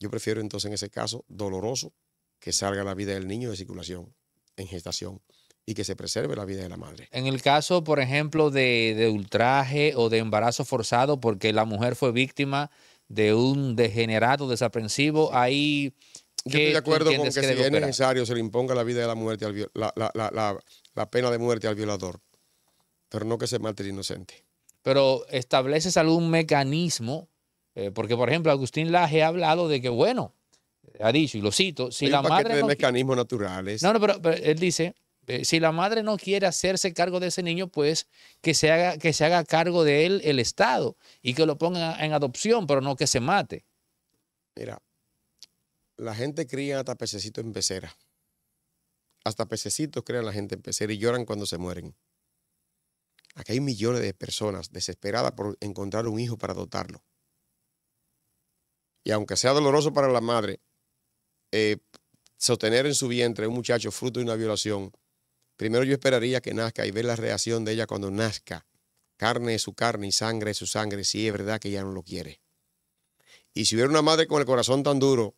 Yo prefiero entonces en ese caso doloroso que salga la vida del niño de circulación, en gestación y que se preserve la vida de la madre. En el caso, por ejemplo, de, ultraje o de embarazo forzado porque la mujer fue víctima de un degenerato desaprensivo, ahí... Yo estoy de acuerdo con que, si es necesario se le imponga la vida de la muerte, la, pena de muerte al violador, pero no que se mate el inocente. Pero estableces algún mecanismo, eh, porque por ejemplo Agustín Laje ha hablado de que, bueno, ha dicho, y lo cito, si la madre... de no mecanismos naturales. No, no, pero, él dice, eh, si la madre no quiere hacerse cargo de ese niño, pues que se haga, que se haga cargo de él el Estado y que lo ponga en adopción, pero no que se mate. Mira, la gente cría hasta pececitos en pecera. Hasta pececitos crean la gente en pecera y lloran cuando se mueren. Aquí hay millones de personas desesperadas por encontrar un hijo para dotarlo. Y aunque sea doloroso para la madre, eh, sostener en su vientre un muchacho fruto de una violación, primero yo esperaría que nazca y ver la reacción de ella cuando nazca. Carne es su carne y sangre es su sangre, si es verdad que ella no lo quiere. Y si hubiera una madre con el corazón tan duro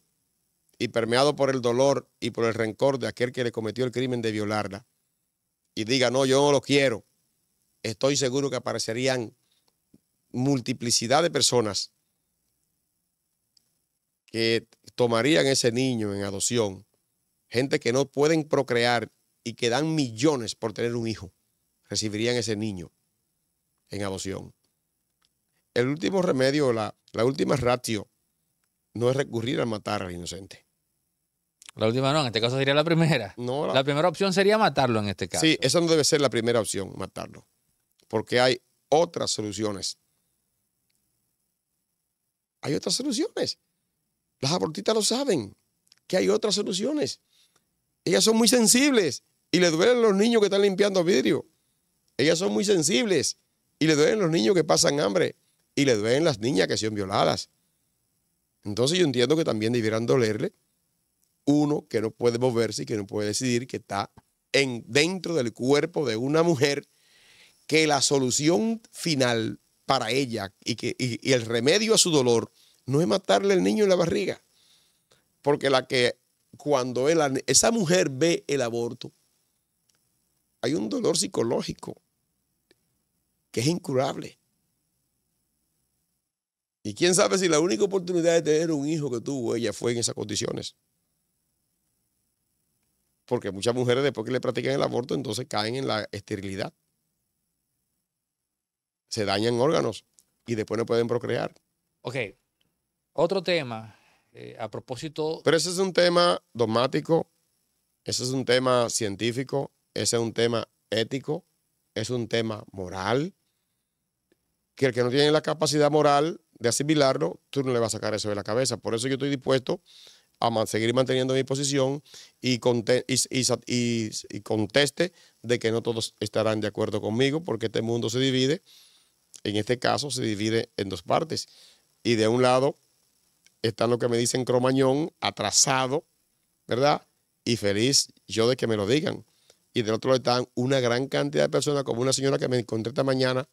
y permeado por el dolor y por el rencor de aquel que le cometió el crimen de violarla, y diga, no, yo no lo quiero, estoy seguro que aparecerían multiplicidad de personas que tomarían ese niño en adopción, gente que no pueden procrear y que dan millones por tener un hijo, recibirían ese niño en adopción. El último remedio, la, última ratio, no es recurrir a matar al inocente. La última no, en este caso sería la primera. No, la, la, primera opción sería matarlo en este caso. Sí, esa no debe ser la primera opción, matarlo. Porque hay otras soluciones. Hay otras soluciones. Las abortistas lo saben, que hay otras soluciones. Ellas son muy sensibles y le duelen los niños que están limpiando vidrio. Ellas son muy sensibles y le duelen los niños que pasan hambre y le duelen las niñas que son violadas. Entonces yo entiendo que también debieran dolerle uno que no puede moverse y que no puede decidir que está en, dentro del cuerpo de una mujer, que la solución final para ella y, que, y el remedio a su dolor no es matarle al niño en la barriga. Porque la que cuando esa mujer ve el aborto, hay un dolor psicológico que es incurable. Y quién sabe si la única oportunidad de tener un hijo que tuvo ella fue en esas condiciones. Porque muchas mujeres después que le practican el aborto, entonces caen en la esterilidad. Se dañan órganos y después no pueden procrear. Ok, otro tema, eh, a propósito... Pero ese es un tema dogmático, ese es un tema científico, ese es un tema ético, es un tema moral, que el que no tiene la capacidad moral de asimilarlo, tú no le vas a sacar eso de la cabeza. Por eso yo estoy dispuesto a seguir manteniendo mi posición y, y, y, conteste de que no todos estarán de acuerdo conmigo, porque este mundo se divide, en este caso se divide en dos partes. Y de un lado están lo que me dicen Cromañón, atrasado, ¿verdad? Y feliz yo de que me lo digan. Y del otro lado están una gran cantidad de personas, como una señora que me encontré esta mañana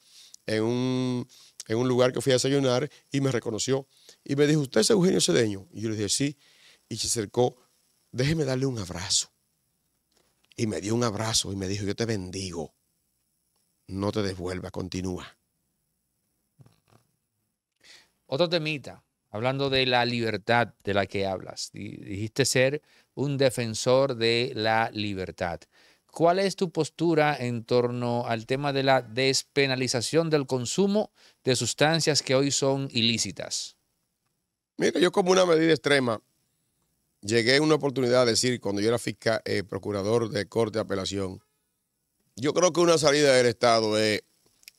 en un, lugar que fui a desayunar y me reconoció. Y me dijo, ¿usted es Eugenio Cedeño? Y yo le dije, sí. Y se acercó, déjeme darle un abrazo. Y me dio un abrazo y me dijo, yo te bendigo. No te devuelva, continúa. Otro temita hablando de la libertad de la que hablas, dijiste ser un defensor de la libertad. ¿Cuál es tu postura en torno al tema de la despenalización del consumo de sustancias que hoy son ilícitas? Mira, yo como una medida extrema, llegué a una oportunidad a decir, cuando yo era fiscal, eh, procurador de corte de apelación, yo creo que una salida del Estado es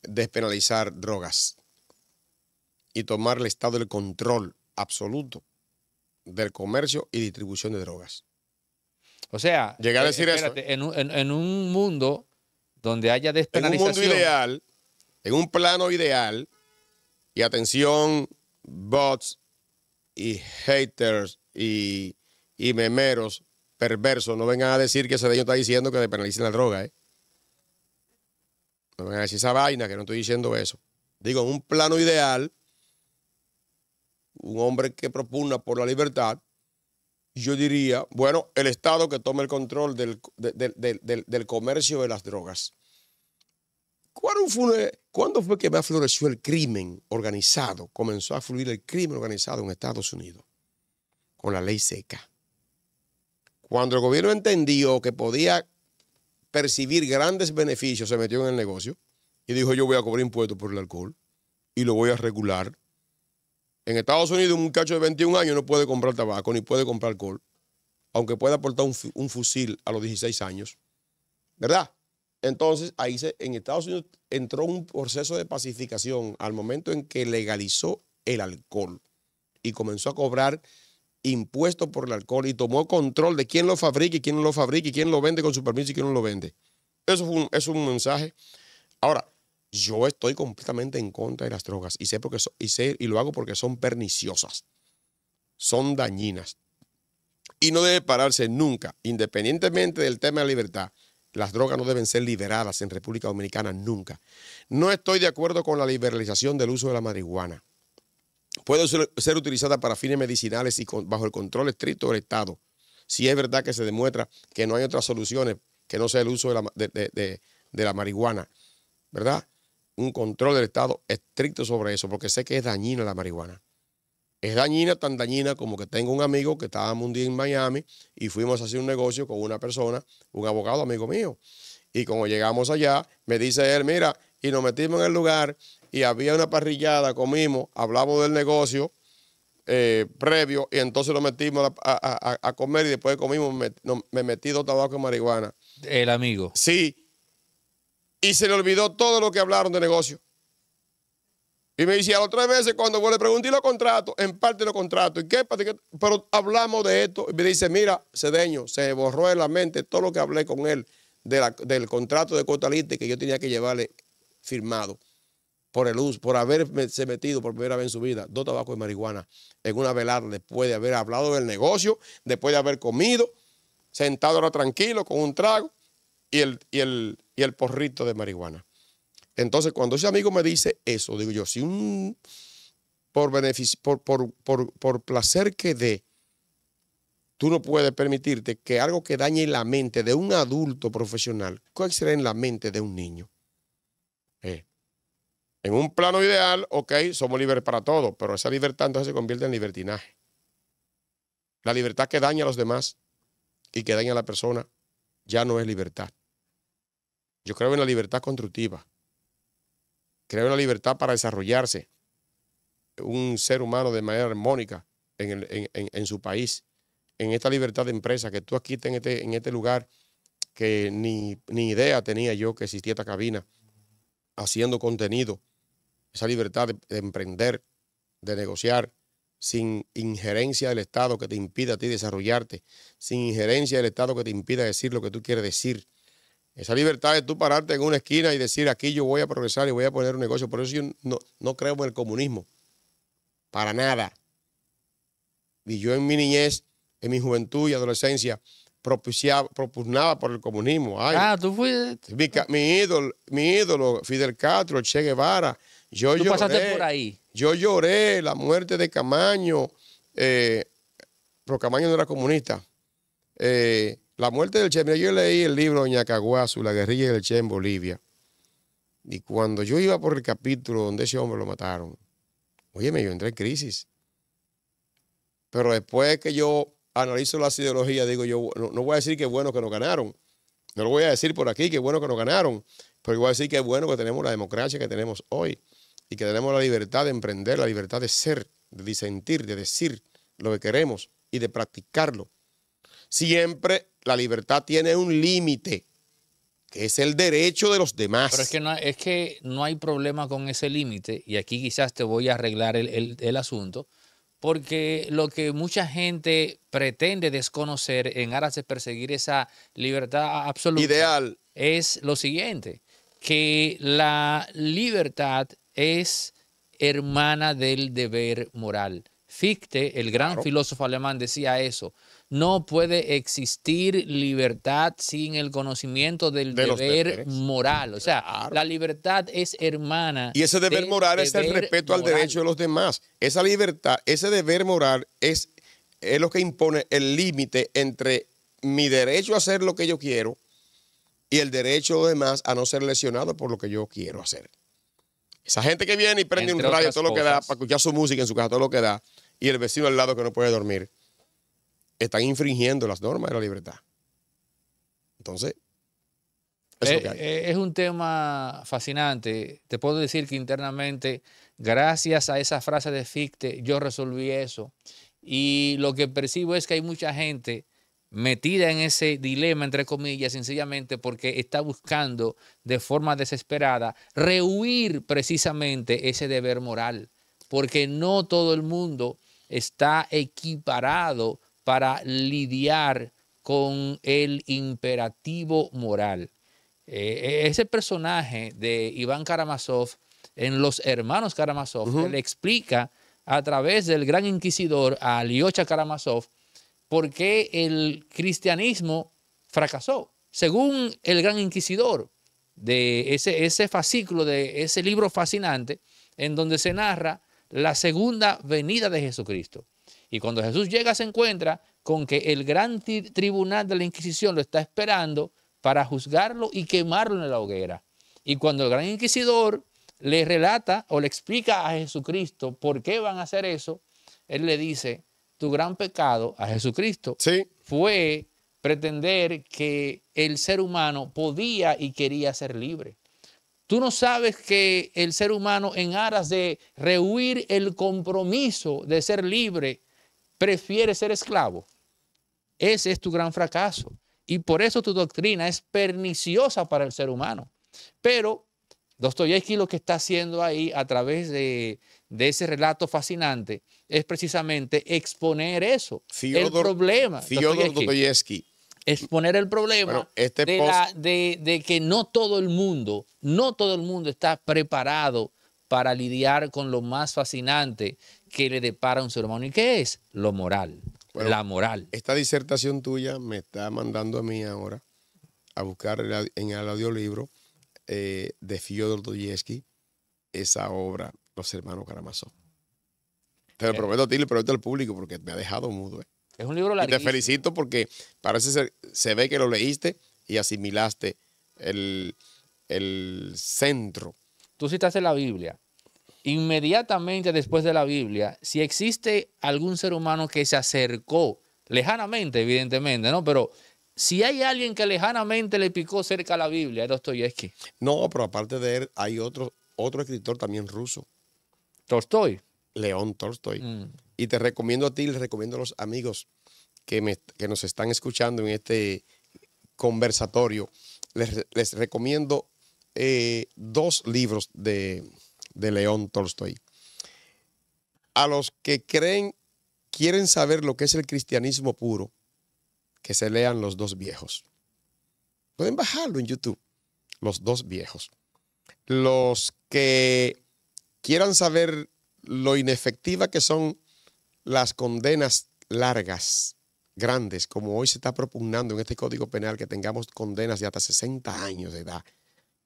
despenalizar drogas y tomar el Estado del control absoluto del comercio y distribución de drogas. O sea, llegar a eh, decir ¿eh? En un, mundo donde haya despenalización. En un mundo ideal, en un plano ideal, y atención, bots y haters y, y memeros perversos, no vengan a decir que ese ellos está diciendo que despenalicen la droga, ¿eh? No vengan a decir esa vaina, que no estoy diciendo eso. Digo, en un plano ideal, un hombre que propugna por la libertad, yo diría, bueno, el Estado que tome el control del, comercio de las drogas. ¿Cuándo fue, que me floreció el crimen organizado? Comenzó a fluir el crimen organizado en Estados Unidos con la ley seca. Cuando el gobierno entendió que podía percibir grandes beneficios, se metió en el negocio y dijo yo voy a cobrar impuestos por el alcohol y lo voy a regular en Estados Unidos un muchacho de 21 años no puede comprar tabaco ni puede comprar alcohol, aunque pueda portar un, fusil a los 16 años. ¿Verdad? Entonces, ahí se, en Estados Unidos entró un proceso de pacificación al momento en que legalizó el alcohol y comenzó a cobrar impuestos por el alcohol y tomó control de quién lo fabrica y quién no lo fabrica y quién lo vende con su permiso y quién no lo vende. Eso es un mensaje. Ahora, yo estoy completamente en contra de las drogas y sé, sé y lo hago porque son perniciosas, son dañinas. Y no debe pararse nunca, independientemente del tema de la libertad, las drogas no deben ser liberadas en República Dominicana nunca. No estoy de acuerdo con la liberalización del uso de la marihuana. Puede ser, utilizada para fines medicinales y bajo el control estricto del Estado. Si es verdad que se demuestra que no hay otras soluciones que no sea el uso de la marihuana, ¿verdad? un control del Estado estricto sobre eso, porque sé que es dañina la marihuana. Es dañina, tan dañina como que tengo un amigo que estábamos un día en Miami y fuimos a hacer un negocio con una persona, un abogado amigo mío. Y como llegamos allá, me dice él, mira, y nos metimos en el lugar y había una parrillada, comimos, hablamos del negocio eh, previo y entonces nos metimos a, comer y después comimos, me, metí dos tabacos marihuana. El amigo. Sí, y se le olvidó todo lo que hablaron de negocio. Y me dice, otras veces cuando le pregunté los contratos, en parte los contratos, ¿y qué? Pero hablamos de esto. Y me dice, mira, Cedeño, se borró en la mente todo lo que hablé con él del contrato de cuota que yo tenía que llevarle firmado por el uso, por haberse metido por primera vez en su vida dos tabacos de marihuana en una velada después de haber hablado del negocio, después de haber comido, sentado ahora tranquilo con un trago y el, y el, y el porrito de marihuana. Entonces, cuando ese amigo me dice eso, digo yo, si un por, por, placer que dé, tú no puedes permitirte que algo que dañe la mente de un adulto profesional, ¿cuál será en la mente de un niño? Eh, en un plano ideal, ok, somos libres para todo, pero esa libertad entonces se convierte en libertinaje. La libertad que daña a los demás y que daña a la persona ya no es libertad. Yo creo en la libertad constructiva. Creo en la libertad para desarrollarse un ser humano de manera armónica en, su país, en esta libertad de empresa, que tú aquí estás en este, este lugar que ni, idea tenía yo que existía esta cabina, haciendo contenido, esa libertad de emprender, de negociar, sin injerencia del Estado que te impida a ti desarrollarte, sin injerencia del Estado que te impida decir lo que tú quieres decir, esa libertad de tú pararte en una esquina y decir, aquí yo voy a progresar y voy a poner un negocio. Por eso yo no, creo en el comunismo. Para nada. Y yo en mi niñez, en mi juventud y adolescencia, propugnaba por el comunismo. ah, tú fuiste. Mi, ídolo, mi ídolo, Fidel Castro, Che Guevara. Yo ¿Tú lloré, pasaste por ahí. Yo lloré la muerte de Camaño. Eh, pero Camaño no era comunista. Eh, la muerte del Che, yo leí el libro de La guerrilla del Che en Bolivia. Y cuando yo iba por el capítulo donde ese hombre lo mataron, óyeme, yo entré en crisis. Pero después que yo analizo las ideologías, digo yo, no, voy a decir que es bueno que nos ganaron. No lo voy a decir por aquí, que es bueno que nos ganaron. Pero voy a decir que es bueno que tenemos la democracia que tenemos hoy. Y que tenemos la libertad de emprender, la libertad de ser, de disentir, de decir lo que queremos y de practicarlo siempre la libertad tiene un límite, que es el derecho de los demás. Pero es que no, es que no hay problema con ese límite, y aquí quizás te voy a arreglar el, asunto, porque lo que mucha gente pretende desconocer en aras de perseguir esa libertad absoluta Ideal. es lo siguiente, que la libertad es hermana del deber moral. Fichte, el gran filósofo alemán, decía eso. No puede existir libertad sin el conocimiento del deber moral. O sea, la libertad es hermana. Y ese deber moral es el respeto al derecho de los demás. Esa libertad, ese deber moral es, es lo que impone el límite entre mi derecho a hacer lo que yo quiero y el derecho de los demás a no ser lesionado por lo que yo quiero hacer. Esa gente que viene y prende un radio, todo lo que da para escuchar su música en su casa todo lo que da y el vecino al lado que no puede dormir están infringiendo las normas de la libertad. Entonces, es, que hay. Eh, eh, es un tema fascinante. Te puedo decir que internamente, gracias a esa frase de Fichte, yo resolví eso. Y lo que percibo es que hay mucha gente metida en ese dilema, entre comillas, sencillamente porque está buscando de forma desesperada rehuir precisamente ese deber moral, porque no todo el mundo está equiparado para lidiar con el imperativo moral. Eh, e, ese personaje de Iván Karamazov en Los Hermanos Karamazov le explica a través del gran inquisidor a Liocha Karamazov por qué el cristianismo fracasó. Según el gran inquisidor de ese, ese fascículo, de ese libro fascinante, en donde se narra la segunda venida de Jesucristo. Y cuando Jesús llega se encuentra con que el gran tribunal de la Inquisición lo está esperando para juzgarlo y quemarlo en la hoguera. Y cuando el gran inquisidor le relata o le explica a Jesucristo por qué van a hacer eso, él le dice, tu gran pecado a Jesucristo fue pretender que el ser humano podía y quería ser libre. Tú no sabes que el ser humano en aras de rehuir el compromiso de ser libre Prefiere ser esclavo. Ese es tu gran fracaso. Y por eso tu doctrina es perniciosa para el ser humano. Pero Dostoyevsky lo que está haciendo ahí a través de, ese relato fascinante es precisamente exponer eso, el problema. Fyodor Exponer el problema este de, de que no todo el mundo, no todo el mundo está preparado para lidiar con lo más fascinante que le depara un ser humano. ¿Y qué es? Lo moral, la moral. Esta disertación tuya me está mandando a mí ahora a buscar en el audiolibro eh, de Fyodor Dostoyevsky esa obra, Los Hermanos Karamazov. Te lo eh. prometo a ti, le prometo al público porque me ha dejado mudo. Eh. Es un libro largo. te felicito porque parece ser, se ve que lo leíste y asimilaste el centro tú citaste la Biblia. Inmediatamente después de la Biblia, si existe algún ser humano que se acercó, lejanamente, evidentemente, ¿no? Pero si hay alguien que lejanamente le picó cerca a la Biblia, es Dostoyevsky. No, pero aparte de él, hay otro, otro escritor también ruso. Tolstoy. León Tolstoy. Mm. Y te recomiendo a ti, les recomiendo a los amigos que, nos están escuchando en este conversatorio, les, les recomiendo eh, dos libros de, de León Tolstoy. A los que creen, quieren saber lo que es el cristianismo puro, que se lean los dos viejos. Pueden bajarlo en YouTube, los dos viejos. Los que quieran saber lo inefectiva que son las condenas largas, grandes, como hoy se está propugnando en este Código Penal que tengamos condenas de hasta 60 años de edad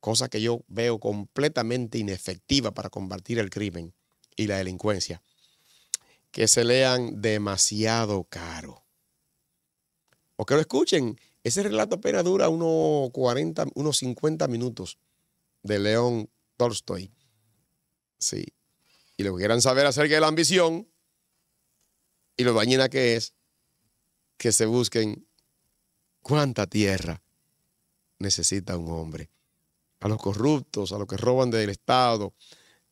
cosa que yo veo completamente inefectiva para combatir el crimen y la delincuencia, que se lean demasiado caro. O que lo escuchen. Ese relato apenas dura unos 40, unos 50 minutos de León Tolstoy. Sí. Y lo que quieran saber acerca de la ambición y lo dañina que es, que se busquen cuánta tierra necesita un hombre a los corruptos, a los que roban del Estado,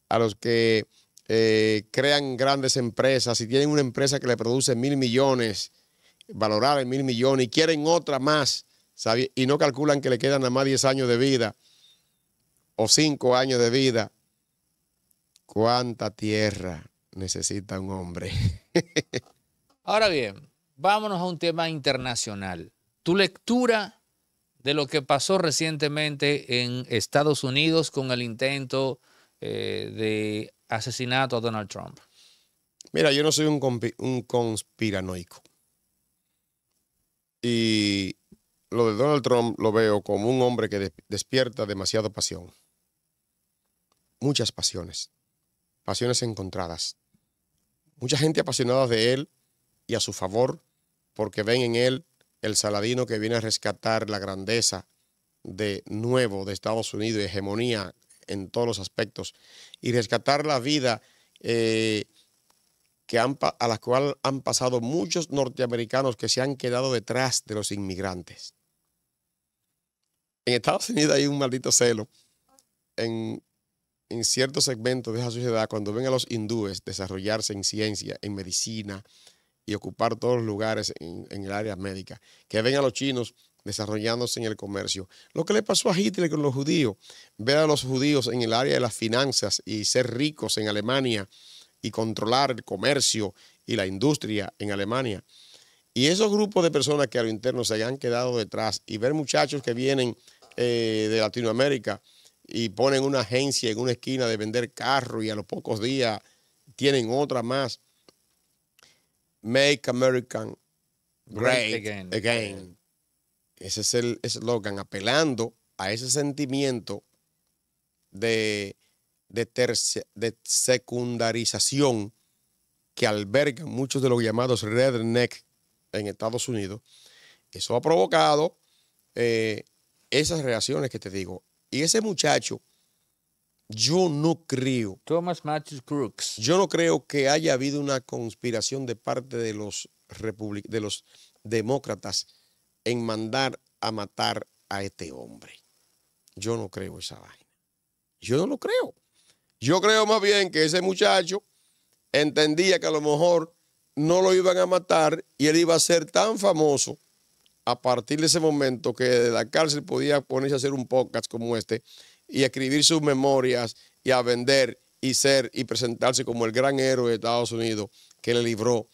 a los que eh, crean grandes empresas, si tienen una empresa que le produce mil millones, valorar en mil millones y quieren otra más y no calculan que le quedan nada más 10 años de vida o 5 años de vida, ¿cuánta tierra necesita un hombre? Ahora bien, vámonos a un tema internacional. Tu lectura de lo que pasó recientemente en Estados Unidos con el intento eh, de asesinato a Donald Trump? Mira, yo no soy un, un conspiranoico. Y lo de Donald Trump lo veo como un hombre que despierta demasiada pasión. Muchas pasiones. Pasiones encontradas. Mucha gente apasionada de él y a su favor porque ven en él el Saladino que viene a rescatar la grandeza de nuevo de Estados Unidos, hegemonía en todos los aspectos, y rescatar la vida eh, que a la cual han pasado muchos norteamericanos que se han quedado detrás de los inmigrantes. En Estados Unidos hay un maldito celo en, en ciertos segmentos de esa sociedad cuando ven a los hindúes desarrollarse en ciencia, en medicina, y ocupar todos los lugares en, el área médica. Que ven a los chinos desarrollándose en el comercio. Lo que le pasó a Hitler con los judíos, ver a los judíos en el área de las finanzas y ser ricos en Alemania y controlar el comercio y la industria en Alemania. Y esos grupos de personas que a lo interno se hayan quedado detrás y ver muchachos que vienen eh, de Latinoamérica y ponen una agencia en una esquina de vender carro y a los pocos días tienen otra más Make American Great, again. Ese es el eslogan, apelando a ese sentimiento de, de secundarización que albergan muchos de los llamados redneck en Estados Unidos. Eso ha provocado eh, esas reacciones que te digo. Y ese muchacho yo no creo. Thomas Matthews Crooks. Yo no creo que haya habido una conspiración de parte de los, de los demócratas en mandar a matar a este hombre. Yo no creo esa vaina. Yo no lo creo. Yo creo más bien que ese muchacho entendía que a lo mejor no lo iban a matar y él iba a ser tan famoso a partir de ese momento que de la cárcel podía ponerse a hacer un podcast como este y escribir sus memorias y a vender y ser y presentarse como el gran héroe de Estados Unidos que le libró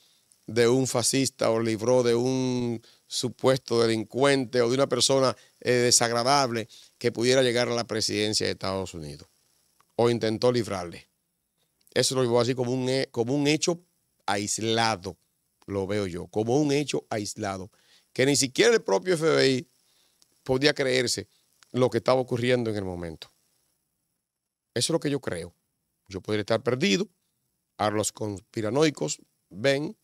de un fascista o libró de un supuesto delincuente o de una persona eh, desagradable que pudiera llegar a la presidencia de Estados Unidos o intentó librarle. Eso lo llevó así como un, como un hecho aislado, lo veo yo, como un hecho aislado, que ni siquiera el propio FBI podía creerse lo que estaba ocurriendo en el momento. Eso es lo que yo creo. Yo podría estar perdido. A los conspiranoicos ven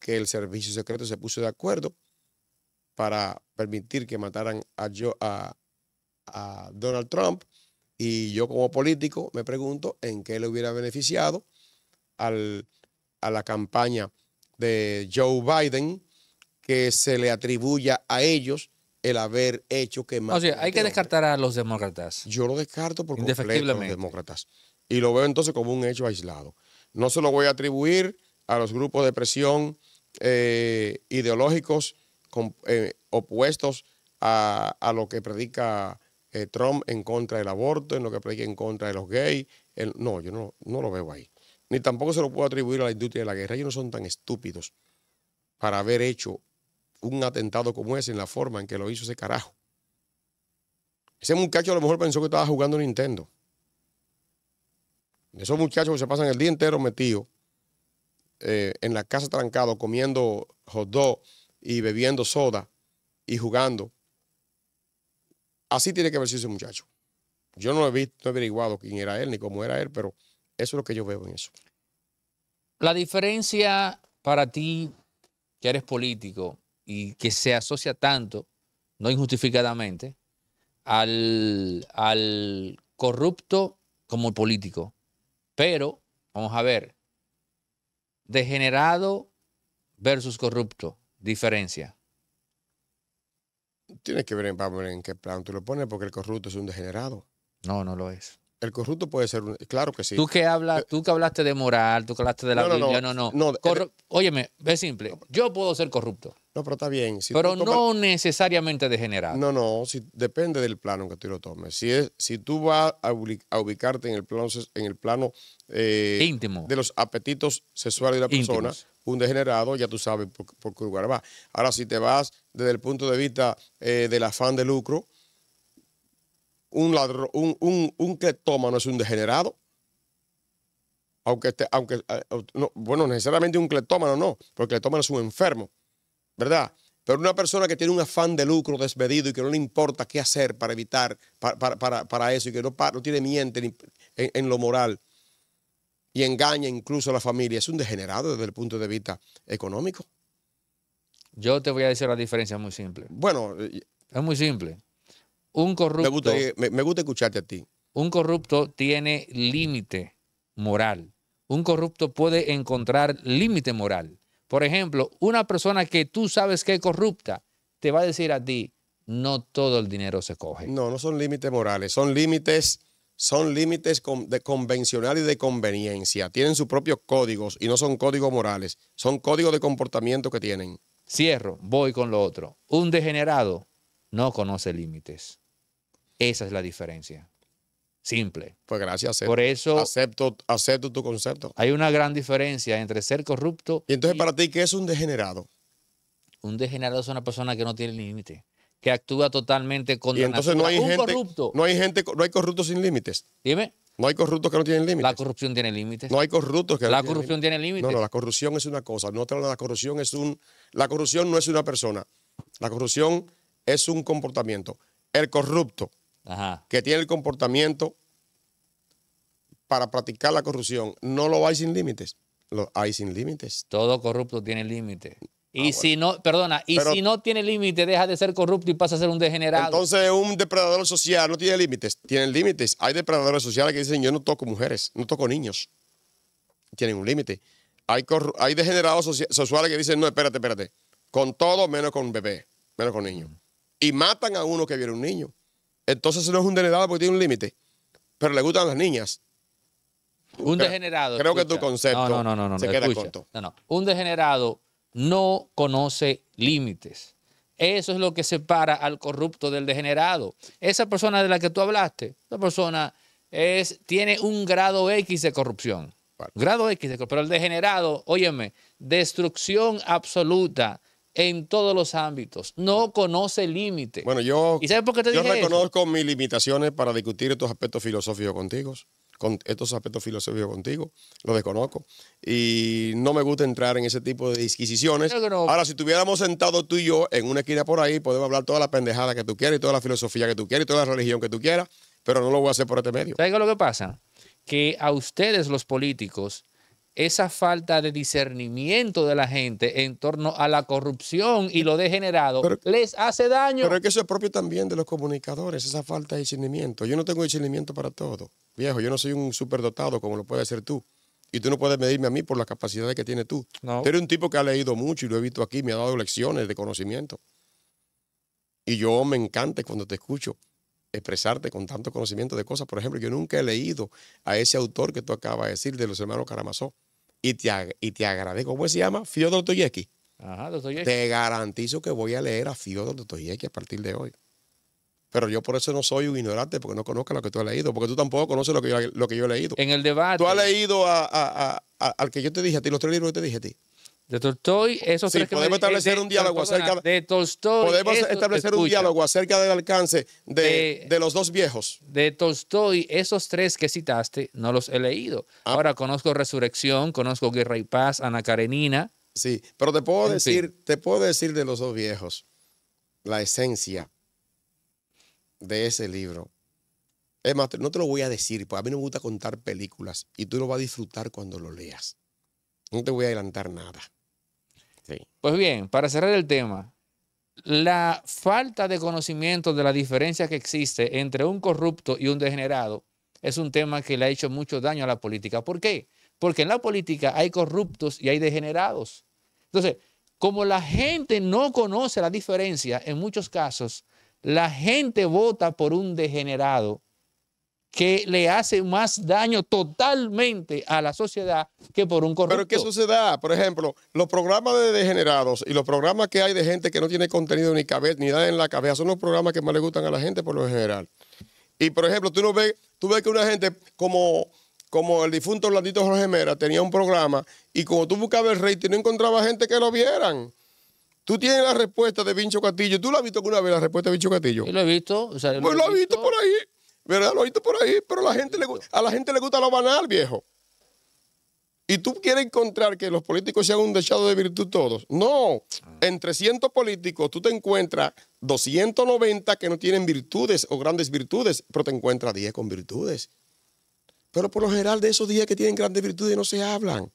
que el servicio secreto se puso de acuerdo para permitir que mataran a, a, Donald Trump. Y yo como político me pregunto en qué le hubiera beneficiado a la campaña de Joe Biden que se le atribuya a ellos el haber hecho que más. O sea, hay que descartar a los demócratas. Yo lo descarto por completo a los demócratas. Y lo veo entonces como un hecho aislado. No se lo voy a atribuir a los grupos de presión eh, ideológicos eh, opuestos a, lo que predica eh, Trump en contra del aborto, en lo que predica en contra de los gays. no, yo no, no lo veo ahí. Ni tampoco se lo puedo atribuir a la industria de la guerra. Ellos no son tan estúpidos para haber hecho un atentado como ese en la forma en que lo hizo ese carajo. Ese muchacho a lo mejor pensó que estaba jugando Nintendo. Esos muchachos que se pasan el día entero metidos eh, en la casa trancado, comiendo hot dog y bebiendo soda y jugando. Así tiene que verse ese muchacho. Yo no he visto, no he averiguado quién era él ni cómo era él, pero eso es lo que yo veo en eso. La diferencia para ti, que eres político, y que se asocia tanto, no injustificadamente, al, corrupto como político. Pero, vamos a ver, degenerado versus corrupto, diferencia. Tienes que ver en qué plano tú lo pones, porque el corrupto es un degenerado. No, no lo es. El corrupto puede ser un. Claro que sí. Tú que, hablas, eh, tú que hablaste de moral, tú que hablaste de la no, Biblia, no, no. Óyeme, ve simple. Yo puedo ser corrupto. No, pero está bien. pero no necesariamente degenerado. No, no, si, depende del plano en que tú lo tomes. Si, si tú vas a ubicarte en el plano, en el plano eh, íntimo de los apetitos sexuales de la persona, un degenerado, ya tú sabes por, qué lugar va. Ahora, si te vas desde el punto de vista eh, del afán de lucro, un, ladrón, un, un, es un degenerado. Aunque, esté aunque eh, no, bueno, necesariamente un cletómano no, porque el cletómano es un enfermo. ¿verdad? Pero una persona que tiene un afán de lucro desmedido y que no le importa qué hacer para evitar, para, eso, y que no, no tiene miente en, lo moral y engaña incluso a la familia, es un degenerado desde el punto de vista económico. Yo te voy a decir la diferencia muy simple. Bueno, es muy simple. Un corrupto. Me gusta, me gusta escucharte a ti. Un corrupto tiene límite moral. Un corrupto puede encontrar límite moral. Por ejemplo, una persona que tú sabes que es corrupta te va a decir a ti, no todo el dinero se coge. No, no son límites morales, son límites, son límites de convencional y de conveniencia. Tienen sus propios códigos y no son códigos morales, son códigos de comportamiento que tienen. Cierro, voy con lo otro. Un degenerado no conoce límites. Esa es la diferencia. Simple. Pues gracias. Acepto. Por eso. Acepto, tu concepto. Hay una gran diferencia entre ser corrupto. Y entonces, para ti, ¿qué es un degenerado? Un degenerado es una persona que no tiene límites, que actúa totalmente con y entonces no hay gente, corrupto. No hay gente, no hay corruptos sin límites. Dime. No hay corruptos que no tienen límites. La corrupción tiene límites. No hay corruptos que la no corrupción límites. tiene límites. No, no, la corrupción es una cosa. No la corrupción es un. La corrupción no es una persona. La corrupción es un comportamiento. El corrupto que tiene el comportamiento para practicar la corrupción, no lo hay sin límites. Lo hay sin límites. Todo corrupto tiene límite. Ah, y si no, perdona, y si no tiene límite, deja de ser corrupto y pasa a ser un degenerado. Entonces, un depredador social no tiene límites. Tienen límites. Hay depredadores sociales que dicen: Yo no toco mujeres, no toco niños. Tienen un límite. Hay, hay degenerados sociales que dicen: No, espérate, espérate. Con todo menos con un bebé, menos con niños. Y matan a uno que viene un niño entonces no es un degenerado porque tiene un límite. Pero le gustan las niñas. Un degenerado. Creo que tu concepto no, se queda corto. No, Un degenerado no conoce límites. Eso es lo que separa al corrupto del degenerado. Esa persona de la que tú hablaste, esa persona es, tiene un grado X de corrupción. Grado X de corrupción. Pero el degenerado, óyeme, destrucción absoluta en todos los ámbitos. No conoce límites. Bueno, yo, yo reconozco mis limitaciones para discutir estos aspectos filosóficos contigo. Con estos aspectos filosóficos contigo, lo desconozco. Y no me gusta entrar en ese tipo de disquisiciones. Ahora, si estuviéramos sentado tú y yo en una esquina por ahí, podemos hablar toda la pendejada que tú quieras y toda la filosofía que tú quieras y toda la religión que tú quieras, pero no lo voy a hacer por este medio. ¿Sabes lo que pasa? Que a ustedes, los políticos, esa falta de discernimiento de la gente en torno a la corrupción y lo degenerado les hace daño. Pero es que eso es propio también de los comunicadores, esa falta de discernimiento. Yo no tengo discernimiento para todo. Viejo, yo no soy un superdotado como lo puedes ser tú. Y tú no puedes medirme a mí por las capacidades que tienes tú. No. Tú eres un tipo que ha leído mucho y lo he visto aquí, me ha dado lecciones de conocimiento. Y yo me encanta cuando te escucho expresarte con tanto conocimiento de cosas. Por ejemplo, yo nunca he leído a ese autor que tú acabas de decir, de los hermanos Caramazó Y te, y te agradezco. ¿Cómo se llama? Fyodor Dostoyevsky. Ajá, Te garantizo que voy a leer a Fyodor Dostoyevsky a partir de hoy. Pero yo por eso no soy un ignorante, porque no conozco lo que tú has leído, porque tú tampoco conoces lo que yo, lo que yo he leído. En el debate. Tú has leído al que yo te dije a ti, los tres libros que te dije a ti. De Tolstoy, esos tres que podemos establecer un diálogo acerca un diálogo acerca del alcance de, los dos viejos. De Tolstoy, esos tres que citaste, no los he leído. Ah. Ahora conozco Resurrección, conozco Guerra y Paz, Ana Karenina. Sí, pero te puedo decir, te puedo decir de los dos viejos la esencia de ese libro. Es más, no te lo voy a decir, porque a mí no me gusta contar películas y tú lo vas a disfrutar cuando lo leas. No te voy a adelantar nada. Pues bien, para cerrar el tema, la falta de conocimiento de la diferencia que existe entre un corrupto y un degenerado es un tema que le ha hecho mucho daño a la política. ¿Por qué? Porque en la política hay corruptos y hay degenerados. Entonces, como la gente no conoce la diferencia, en muchos casos, la gente vota por un degenerado que le hace más daño totalmente a la sociedad que por un corrupto. Pero ¿qué sociedad? Por ejemplo, los programas de degenerados y los programas que hay de gente que no tiene contenido ni cabeza, ni da en la cabeza, son los programas que más le gustan a la gente por lo general. Y por ejemplo, tú no ves, tú ves que una gente como, como el difunto Orlandito Jorge Mera tenía un programa y como tú buscabas el rating no encontraba gente que lo vieran. Tú tienes la respuesta de Vincho Castillo. ¿Tú lo has visto alguna vez la respuesta de Vincho Castillo? Yo lo he visto. pues lo, he visto por ahí. ¿Verdad? Lo oíste por ahí, pero la gente le, a la gente le gusta lo banal, viejo. Y tú quieres encontrar que los políticos sean un dechado de virtud todos. No, ah. en 300 políticos tú te encuentras 290 que no tienen virtudes o grandes virtudes, pero te encuentras 10 con virtudes. Pero por lo general de esos 10 que tienen grandes virtudes no se hablan.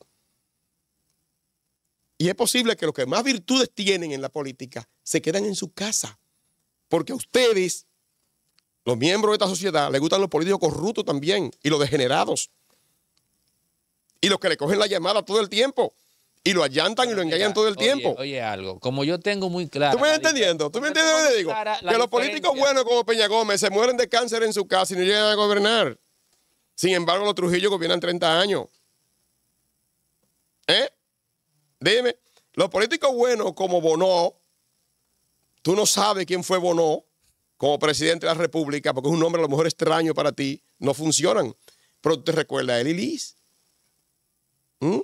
Y es posible que los que más virtudes tienen en la política se quedan en su casa. Porque ustedes los miembros de esta sociedad les gustan los políticos corruptos también y los degenerados. Y los que le cogen la llamada todo el tiempo. Y lo allantan y lo engañan todo el tiempo. Oye, algo, como yo tengo muy claro. ¿Tú me estás entendiendo? ¿Tú me entiendes lo que digo? Que los políticos buenos como Peña Gómez se mueren de cáncer en su casa y no llegan a gobernar. Sin embargo, los Trujillo gobiernan 30 años. ¿Eh? Dime, los políticos buenos como Bonó, tú no sabes quién fue Bonó como presidente de la República, porque es un nombre a lo mejor extraño para ti, no funcionan. Pero te recuerda a él ¿Mm?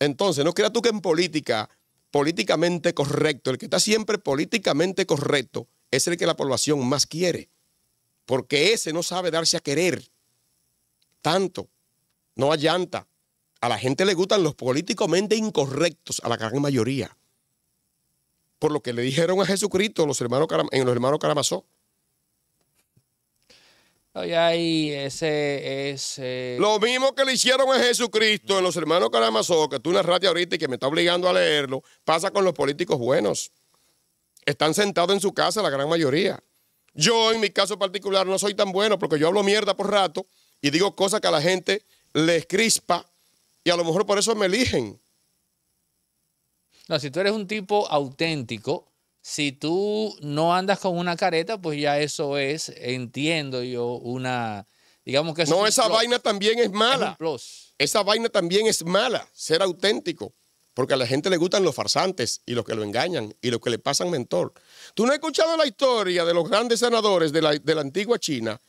Entonces, no creas tú que en política, políticamente correcto, el que está siempre políticamente correcto, es el que la población más quiere. Porque ese no sabe darse a querer tanto. No allanta. A la gente le gustan los políticamente incorrectos, a la gran mayoría por lo que le dijeron a Jesucristo los hermanos en los hermanos Caramazó ese, ese, eh, Lo mismo que le hicieron a Jesucristo en los hermanos Caramazó que tú narraste ahorita y que me está obligando a leerlo, pasa con los políticos buenos. Están sentados en su casa la gran mayoría. Yo, en mi caso particular, no soy tan bueno porque yo hablo mierda por rato y digo cosas que a la gente les crispa y a lo mejor por eso me eligen. No, si tú eres un tipo auténtico, si tú no andas con una careta, pues ya eso es, entiendo yo, una, digamos que... no, esa vaina también es mala. Esa vaina también es mala, ser auténtico. Porque a la gente le gustan los farsantes y los que lo engañan y los que le pasan mentor. ¿Tú no has escuchado la historia de los grandes sanadores de la antigua China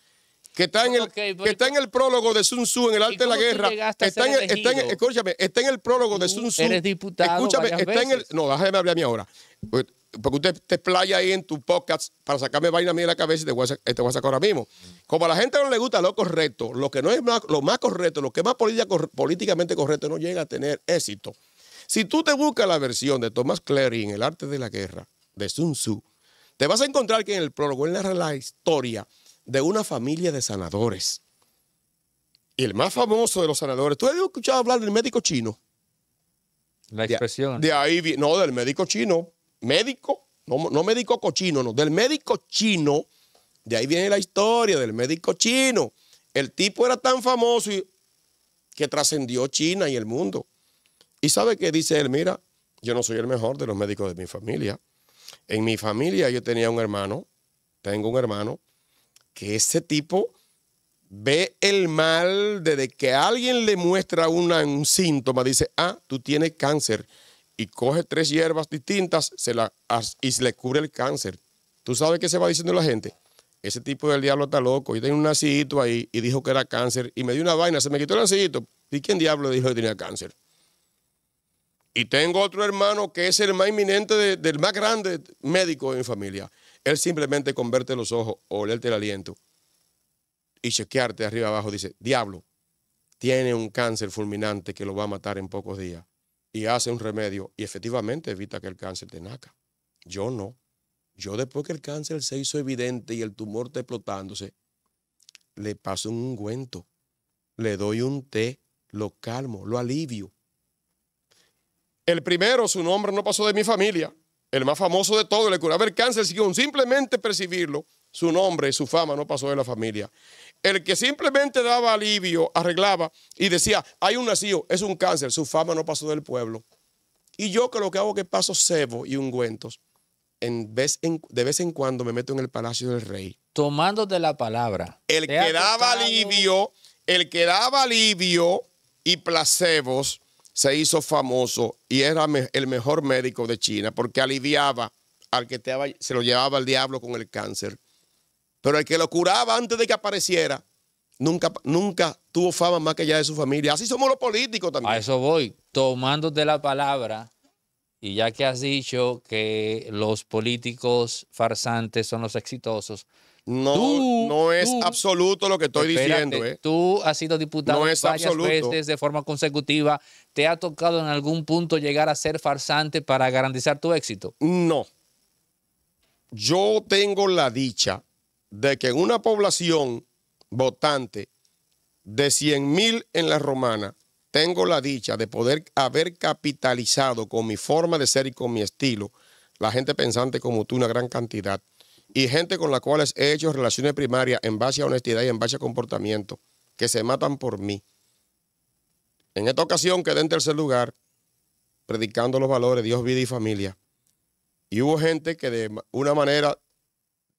que está en el, que está en el prólogo de Sun Tzu en el arte de la guerra. Está en, escúchame, está en el prólogo de Sun Tzu. Eres diputado. Escúchame, está en el. No, déjame hablar a mí ahora. Eh, porque usted te playa ahí en tu podcast para sacarme vaina a mí en la cabeza y eh, te voy, a, sacar ahora mismo. Como a la gente no le gusta lo correcto, lo que no es lo más correcto, lo que es más políticamente correcto no llega a tener éxito. Si tú te buscas la versión de Thomas Clary en el arte de la guerra de Sun Tzu, te vas a encontrar que en el prólogo él narra la historia de una familia de sanadores. Y el más famoso de los sanadores, ¿tú has escuchado hablar del médico chino? La expresión. De, ahí, no, del médico chino. Médico, no, no médico cochino, no, del médico chino. De ahí viene la historia del médico chino. El tipo era tan famoso que trascendió China y el mundo. Y sabe que dice él, mira, yo no soy el mejor de los médicos de mi familia. En mi familia yo tenía un hermano, tengo un hermano que ese tipo ve el mal desde que alguien le muestra un síntoma, dice, ah, tú tienes cáncer, y coge tres hierbas distintas se la, y se le cubre el cáncer. ¿Tú sabes qué se va diciendo la gente? Ese tipo del diablo está loco. Yo tenía un nacido ahí y dijo que era cáncer y me dio una vaina, se me quitó el nasito ¿Y quién diablo dijo que tenía cáncer? Y tengo otro hermano que es el más inminente, del más grande médico de mi familia. Él simplemente verte los ojos, o olerte el aliento y chequearte arriba abajo. Dice, diablo, tiene un cáncer fulminante que lo va a matar en pocos días. Y hace un remedio y efectivamente evita que el cáncer te naca. Yo no. Yo después que el cáncer se hizo evidente y el tumor está explotándose, le paso un ungüento, le doy un té, lo calmo, lo alivio. El primero, su nombre no pasó de mi familia el más famoso de todos, le curaba el cáncer, si simplemente percibirlo, su nombre y su fama no pasó de la familia. El que simplemente daba alivio, arreglaba y decía, hay un nacido, es un cáncer, su fama no pasó del pueblo. Y yo que lo que hago es que paso cebo y ungüentos, en vez de vez en cuando me meto en el palacio del rey. Tomándote la palabra. El que daba alivio, el que daba alivio y placebos, se hizo famoso y era el mejor médico de China porque aliviaba al que se lo llevaba al diablo con el cáncer. Pero el que lo curaba antes de que apareciera, nunca, nunca tuvo fama más que ya de su familia. Así somos los políticos también. A eso voy, tomándote la palabra. Y ya que has dicho que los políticos farsantes son los exitosos, no, no es absoluto lo que estoy diciendo. ¿eh? Tú has sido diputado varias veces de forma consecutiva. ¿Te ha tocado en algún punto llegar a ser farsante para garantizar tu éxito? No. Yo tengo la dicha de que una población votante de 100 mil en la romana, tengo la dicha de poder haber capitalizado con mi forma de ser y con mi estilo la gente pensante como tú una gran cantidad y gente con la cuales he hecho relaciones primarias en base a honestidad y en base a comportamiento, que se matan por mí. En esta ocasión quedé en tercer lugar predicando los valores, Dios, vida y familia. Y hubo gente que de una manera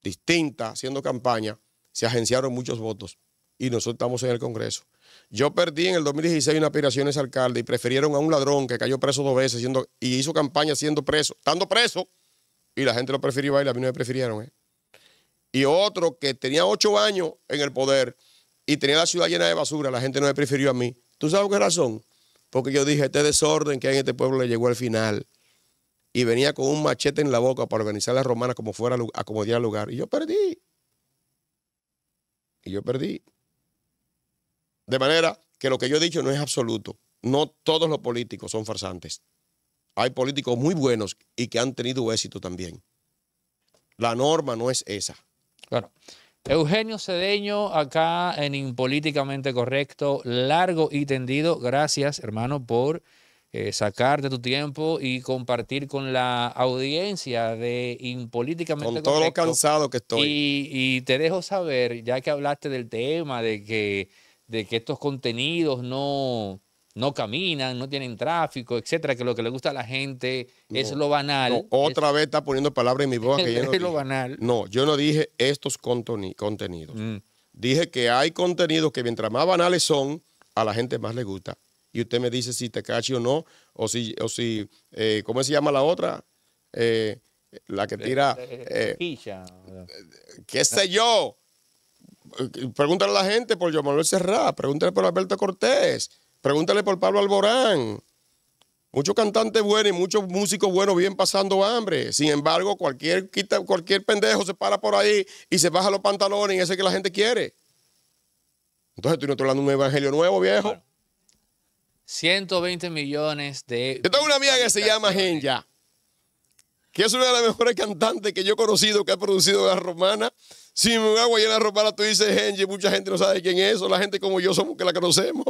distinta, haciendo campaña, se agenciaron muchos votos. Y nosotros estamos en el Congreso. Yo perdí en el 2016 una aspiración aspiraciones alcalde y prefirieron a un ladrón que cayó preso dos veces siendo, y hizo campaña siendo preso, estando preso. Y la gente lo prefirió y a mí no me prefirieron. ¿eh? y otro que tenía ocho años en el poder y tenía la ciudad llena de basura, la gente no me prefirió a mí. ¿Tú sabes qué razón? Porque yo dije, este desorden que hay en este pueblo le llegó al final. Y venía con un machete en la boca para organizar las romanas como fuera a como diera lugar. Y yo perdí. Y yo perdí. De manera que lo que yo he dicho no es absoluto. No todos los políticos son farsantes. Hay políticos muy buenos y que han tenido éxito también. La norma no es esa. Claro. Eugenio Cedeño, acá en Impolíticamente Correcto, largo y tendido. Gracias, hermano, por eh, sacarte tu tiempo y compartir con la audiencia de Impolíticamente Correcto. Con todo lo cansado que estoy. Y, te dejo saber, ya que hablaste del tema, de que, de que estos contenidos no no caminan, no tienen tráfico, etcétera, que lo que le gusta a la gente es lo banal. otra vez está poniendo palabras en mi boca que yo no. lo banal. No, yo no dije estos contenidos. Mm. Dije que hay contenidos que mientras más banales son, a la gente más le gusta. Y usted me dice si te cacho o no, o si, o si eh, ¿cómo se llama la otra? Eh, la que eh, tira. Eh, eh ¿Qué sé yo? Pregúntale a la gente por Giovanni Manuel Serra, pregúntale por Alberto Cortés Pregúntale por Pablo Alborán. Muchos cantantes buenos y muchos músicos buenos vienen pasando hambre. Sin embargo, cualquier, cualquier pendejo se para por ahí y se baja los pantalones y ese que la gente quiere. Entonces tú no estás hablando de un evangelio nuevo, viejo. 120 millones de... Yo tengo una amiga que se llama Genya, que es una de las mejores cantantes que yo he conocido, que ha producido la romana. Si me hago a en la romana, tú dices Genya, mucha gente no sabe quién es, o la gente como yo somos que la conocemos.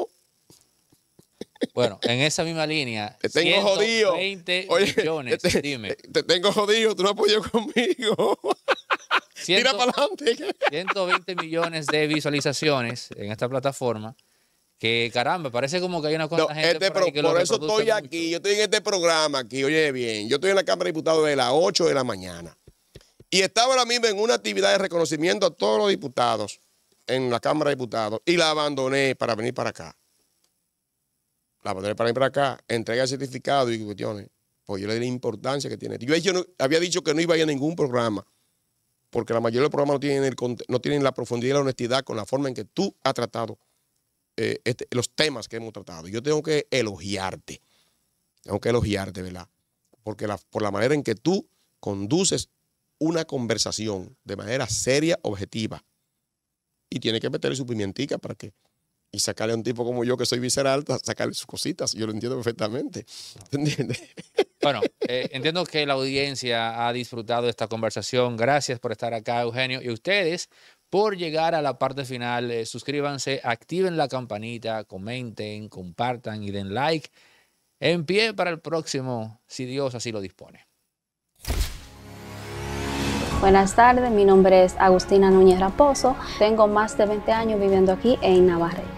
Bueno, en esa misma línea. Te tengo jodido. millones, este, dime. tengo jodido, tú no apoyas conmigo. para adelante. 120 millones de visualizaciones en esta plataforma. Que caramba, parece como que hay una cosa gente este por, eso estoy aquí, yo estoy en este programa aquí, oye bien, yo estoy en la Cámara de Diputados de las 8 de la mañana. Y estaba ahora mismo en una actividad de reconocimiento a todos los diputados en la Cámara de Diputados y la abandoné para venir para acá la para ir para acá, entrega el certificado y cuestiones. Pues yo le di la importancia que tiene. Yo, había dicho que no iba a ir a ningún programa, porque la mayoría de los programas no tienen, no tienen la profundidad y la honestidad con la forma en que tú has tratado eh, este, los temas que hemos tratado. Yo tengo que elogiarte. Tengo que elogiarte, ¿verdad? Porque la, por la manera en que tú conduces una conversación de manera seria, objetiva. Y tiene que meterle su pimientica para que y sacarle a un tipo como yo, que soy visceral sacarle sus cositas. Yo lo entiendo perfectamente. ¿Entiendes? Bueno, eh, entiendo que la audiencia ha disfrutado de esta conversación. Gracias por estar acá, Eugenio. Y ustedes, por llegar a la parte final, eh, suscríbanse, activen la campanita, comenten, compartan y den like. En pie para el próximo, si Dios así lo dispone. Buenas tardes, mi nombre es Agustina Núñez Raposo. Tengo más de 20 años viviendo aquí en Navarrete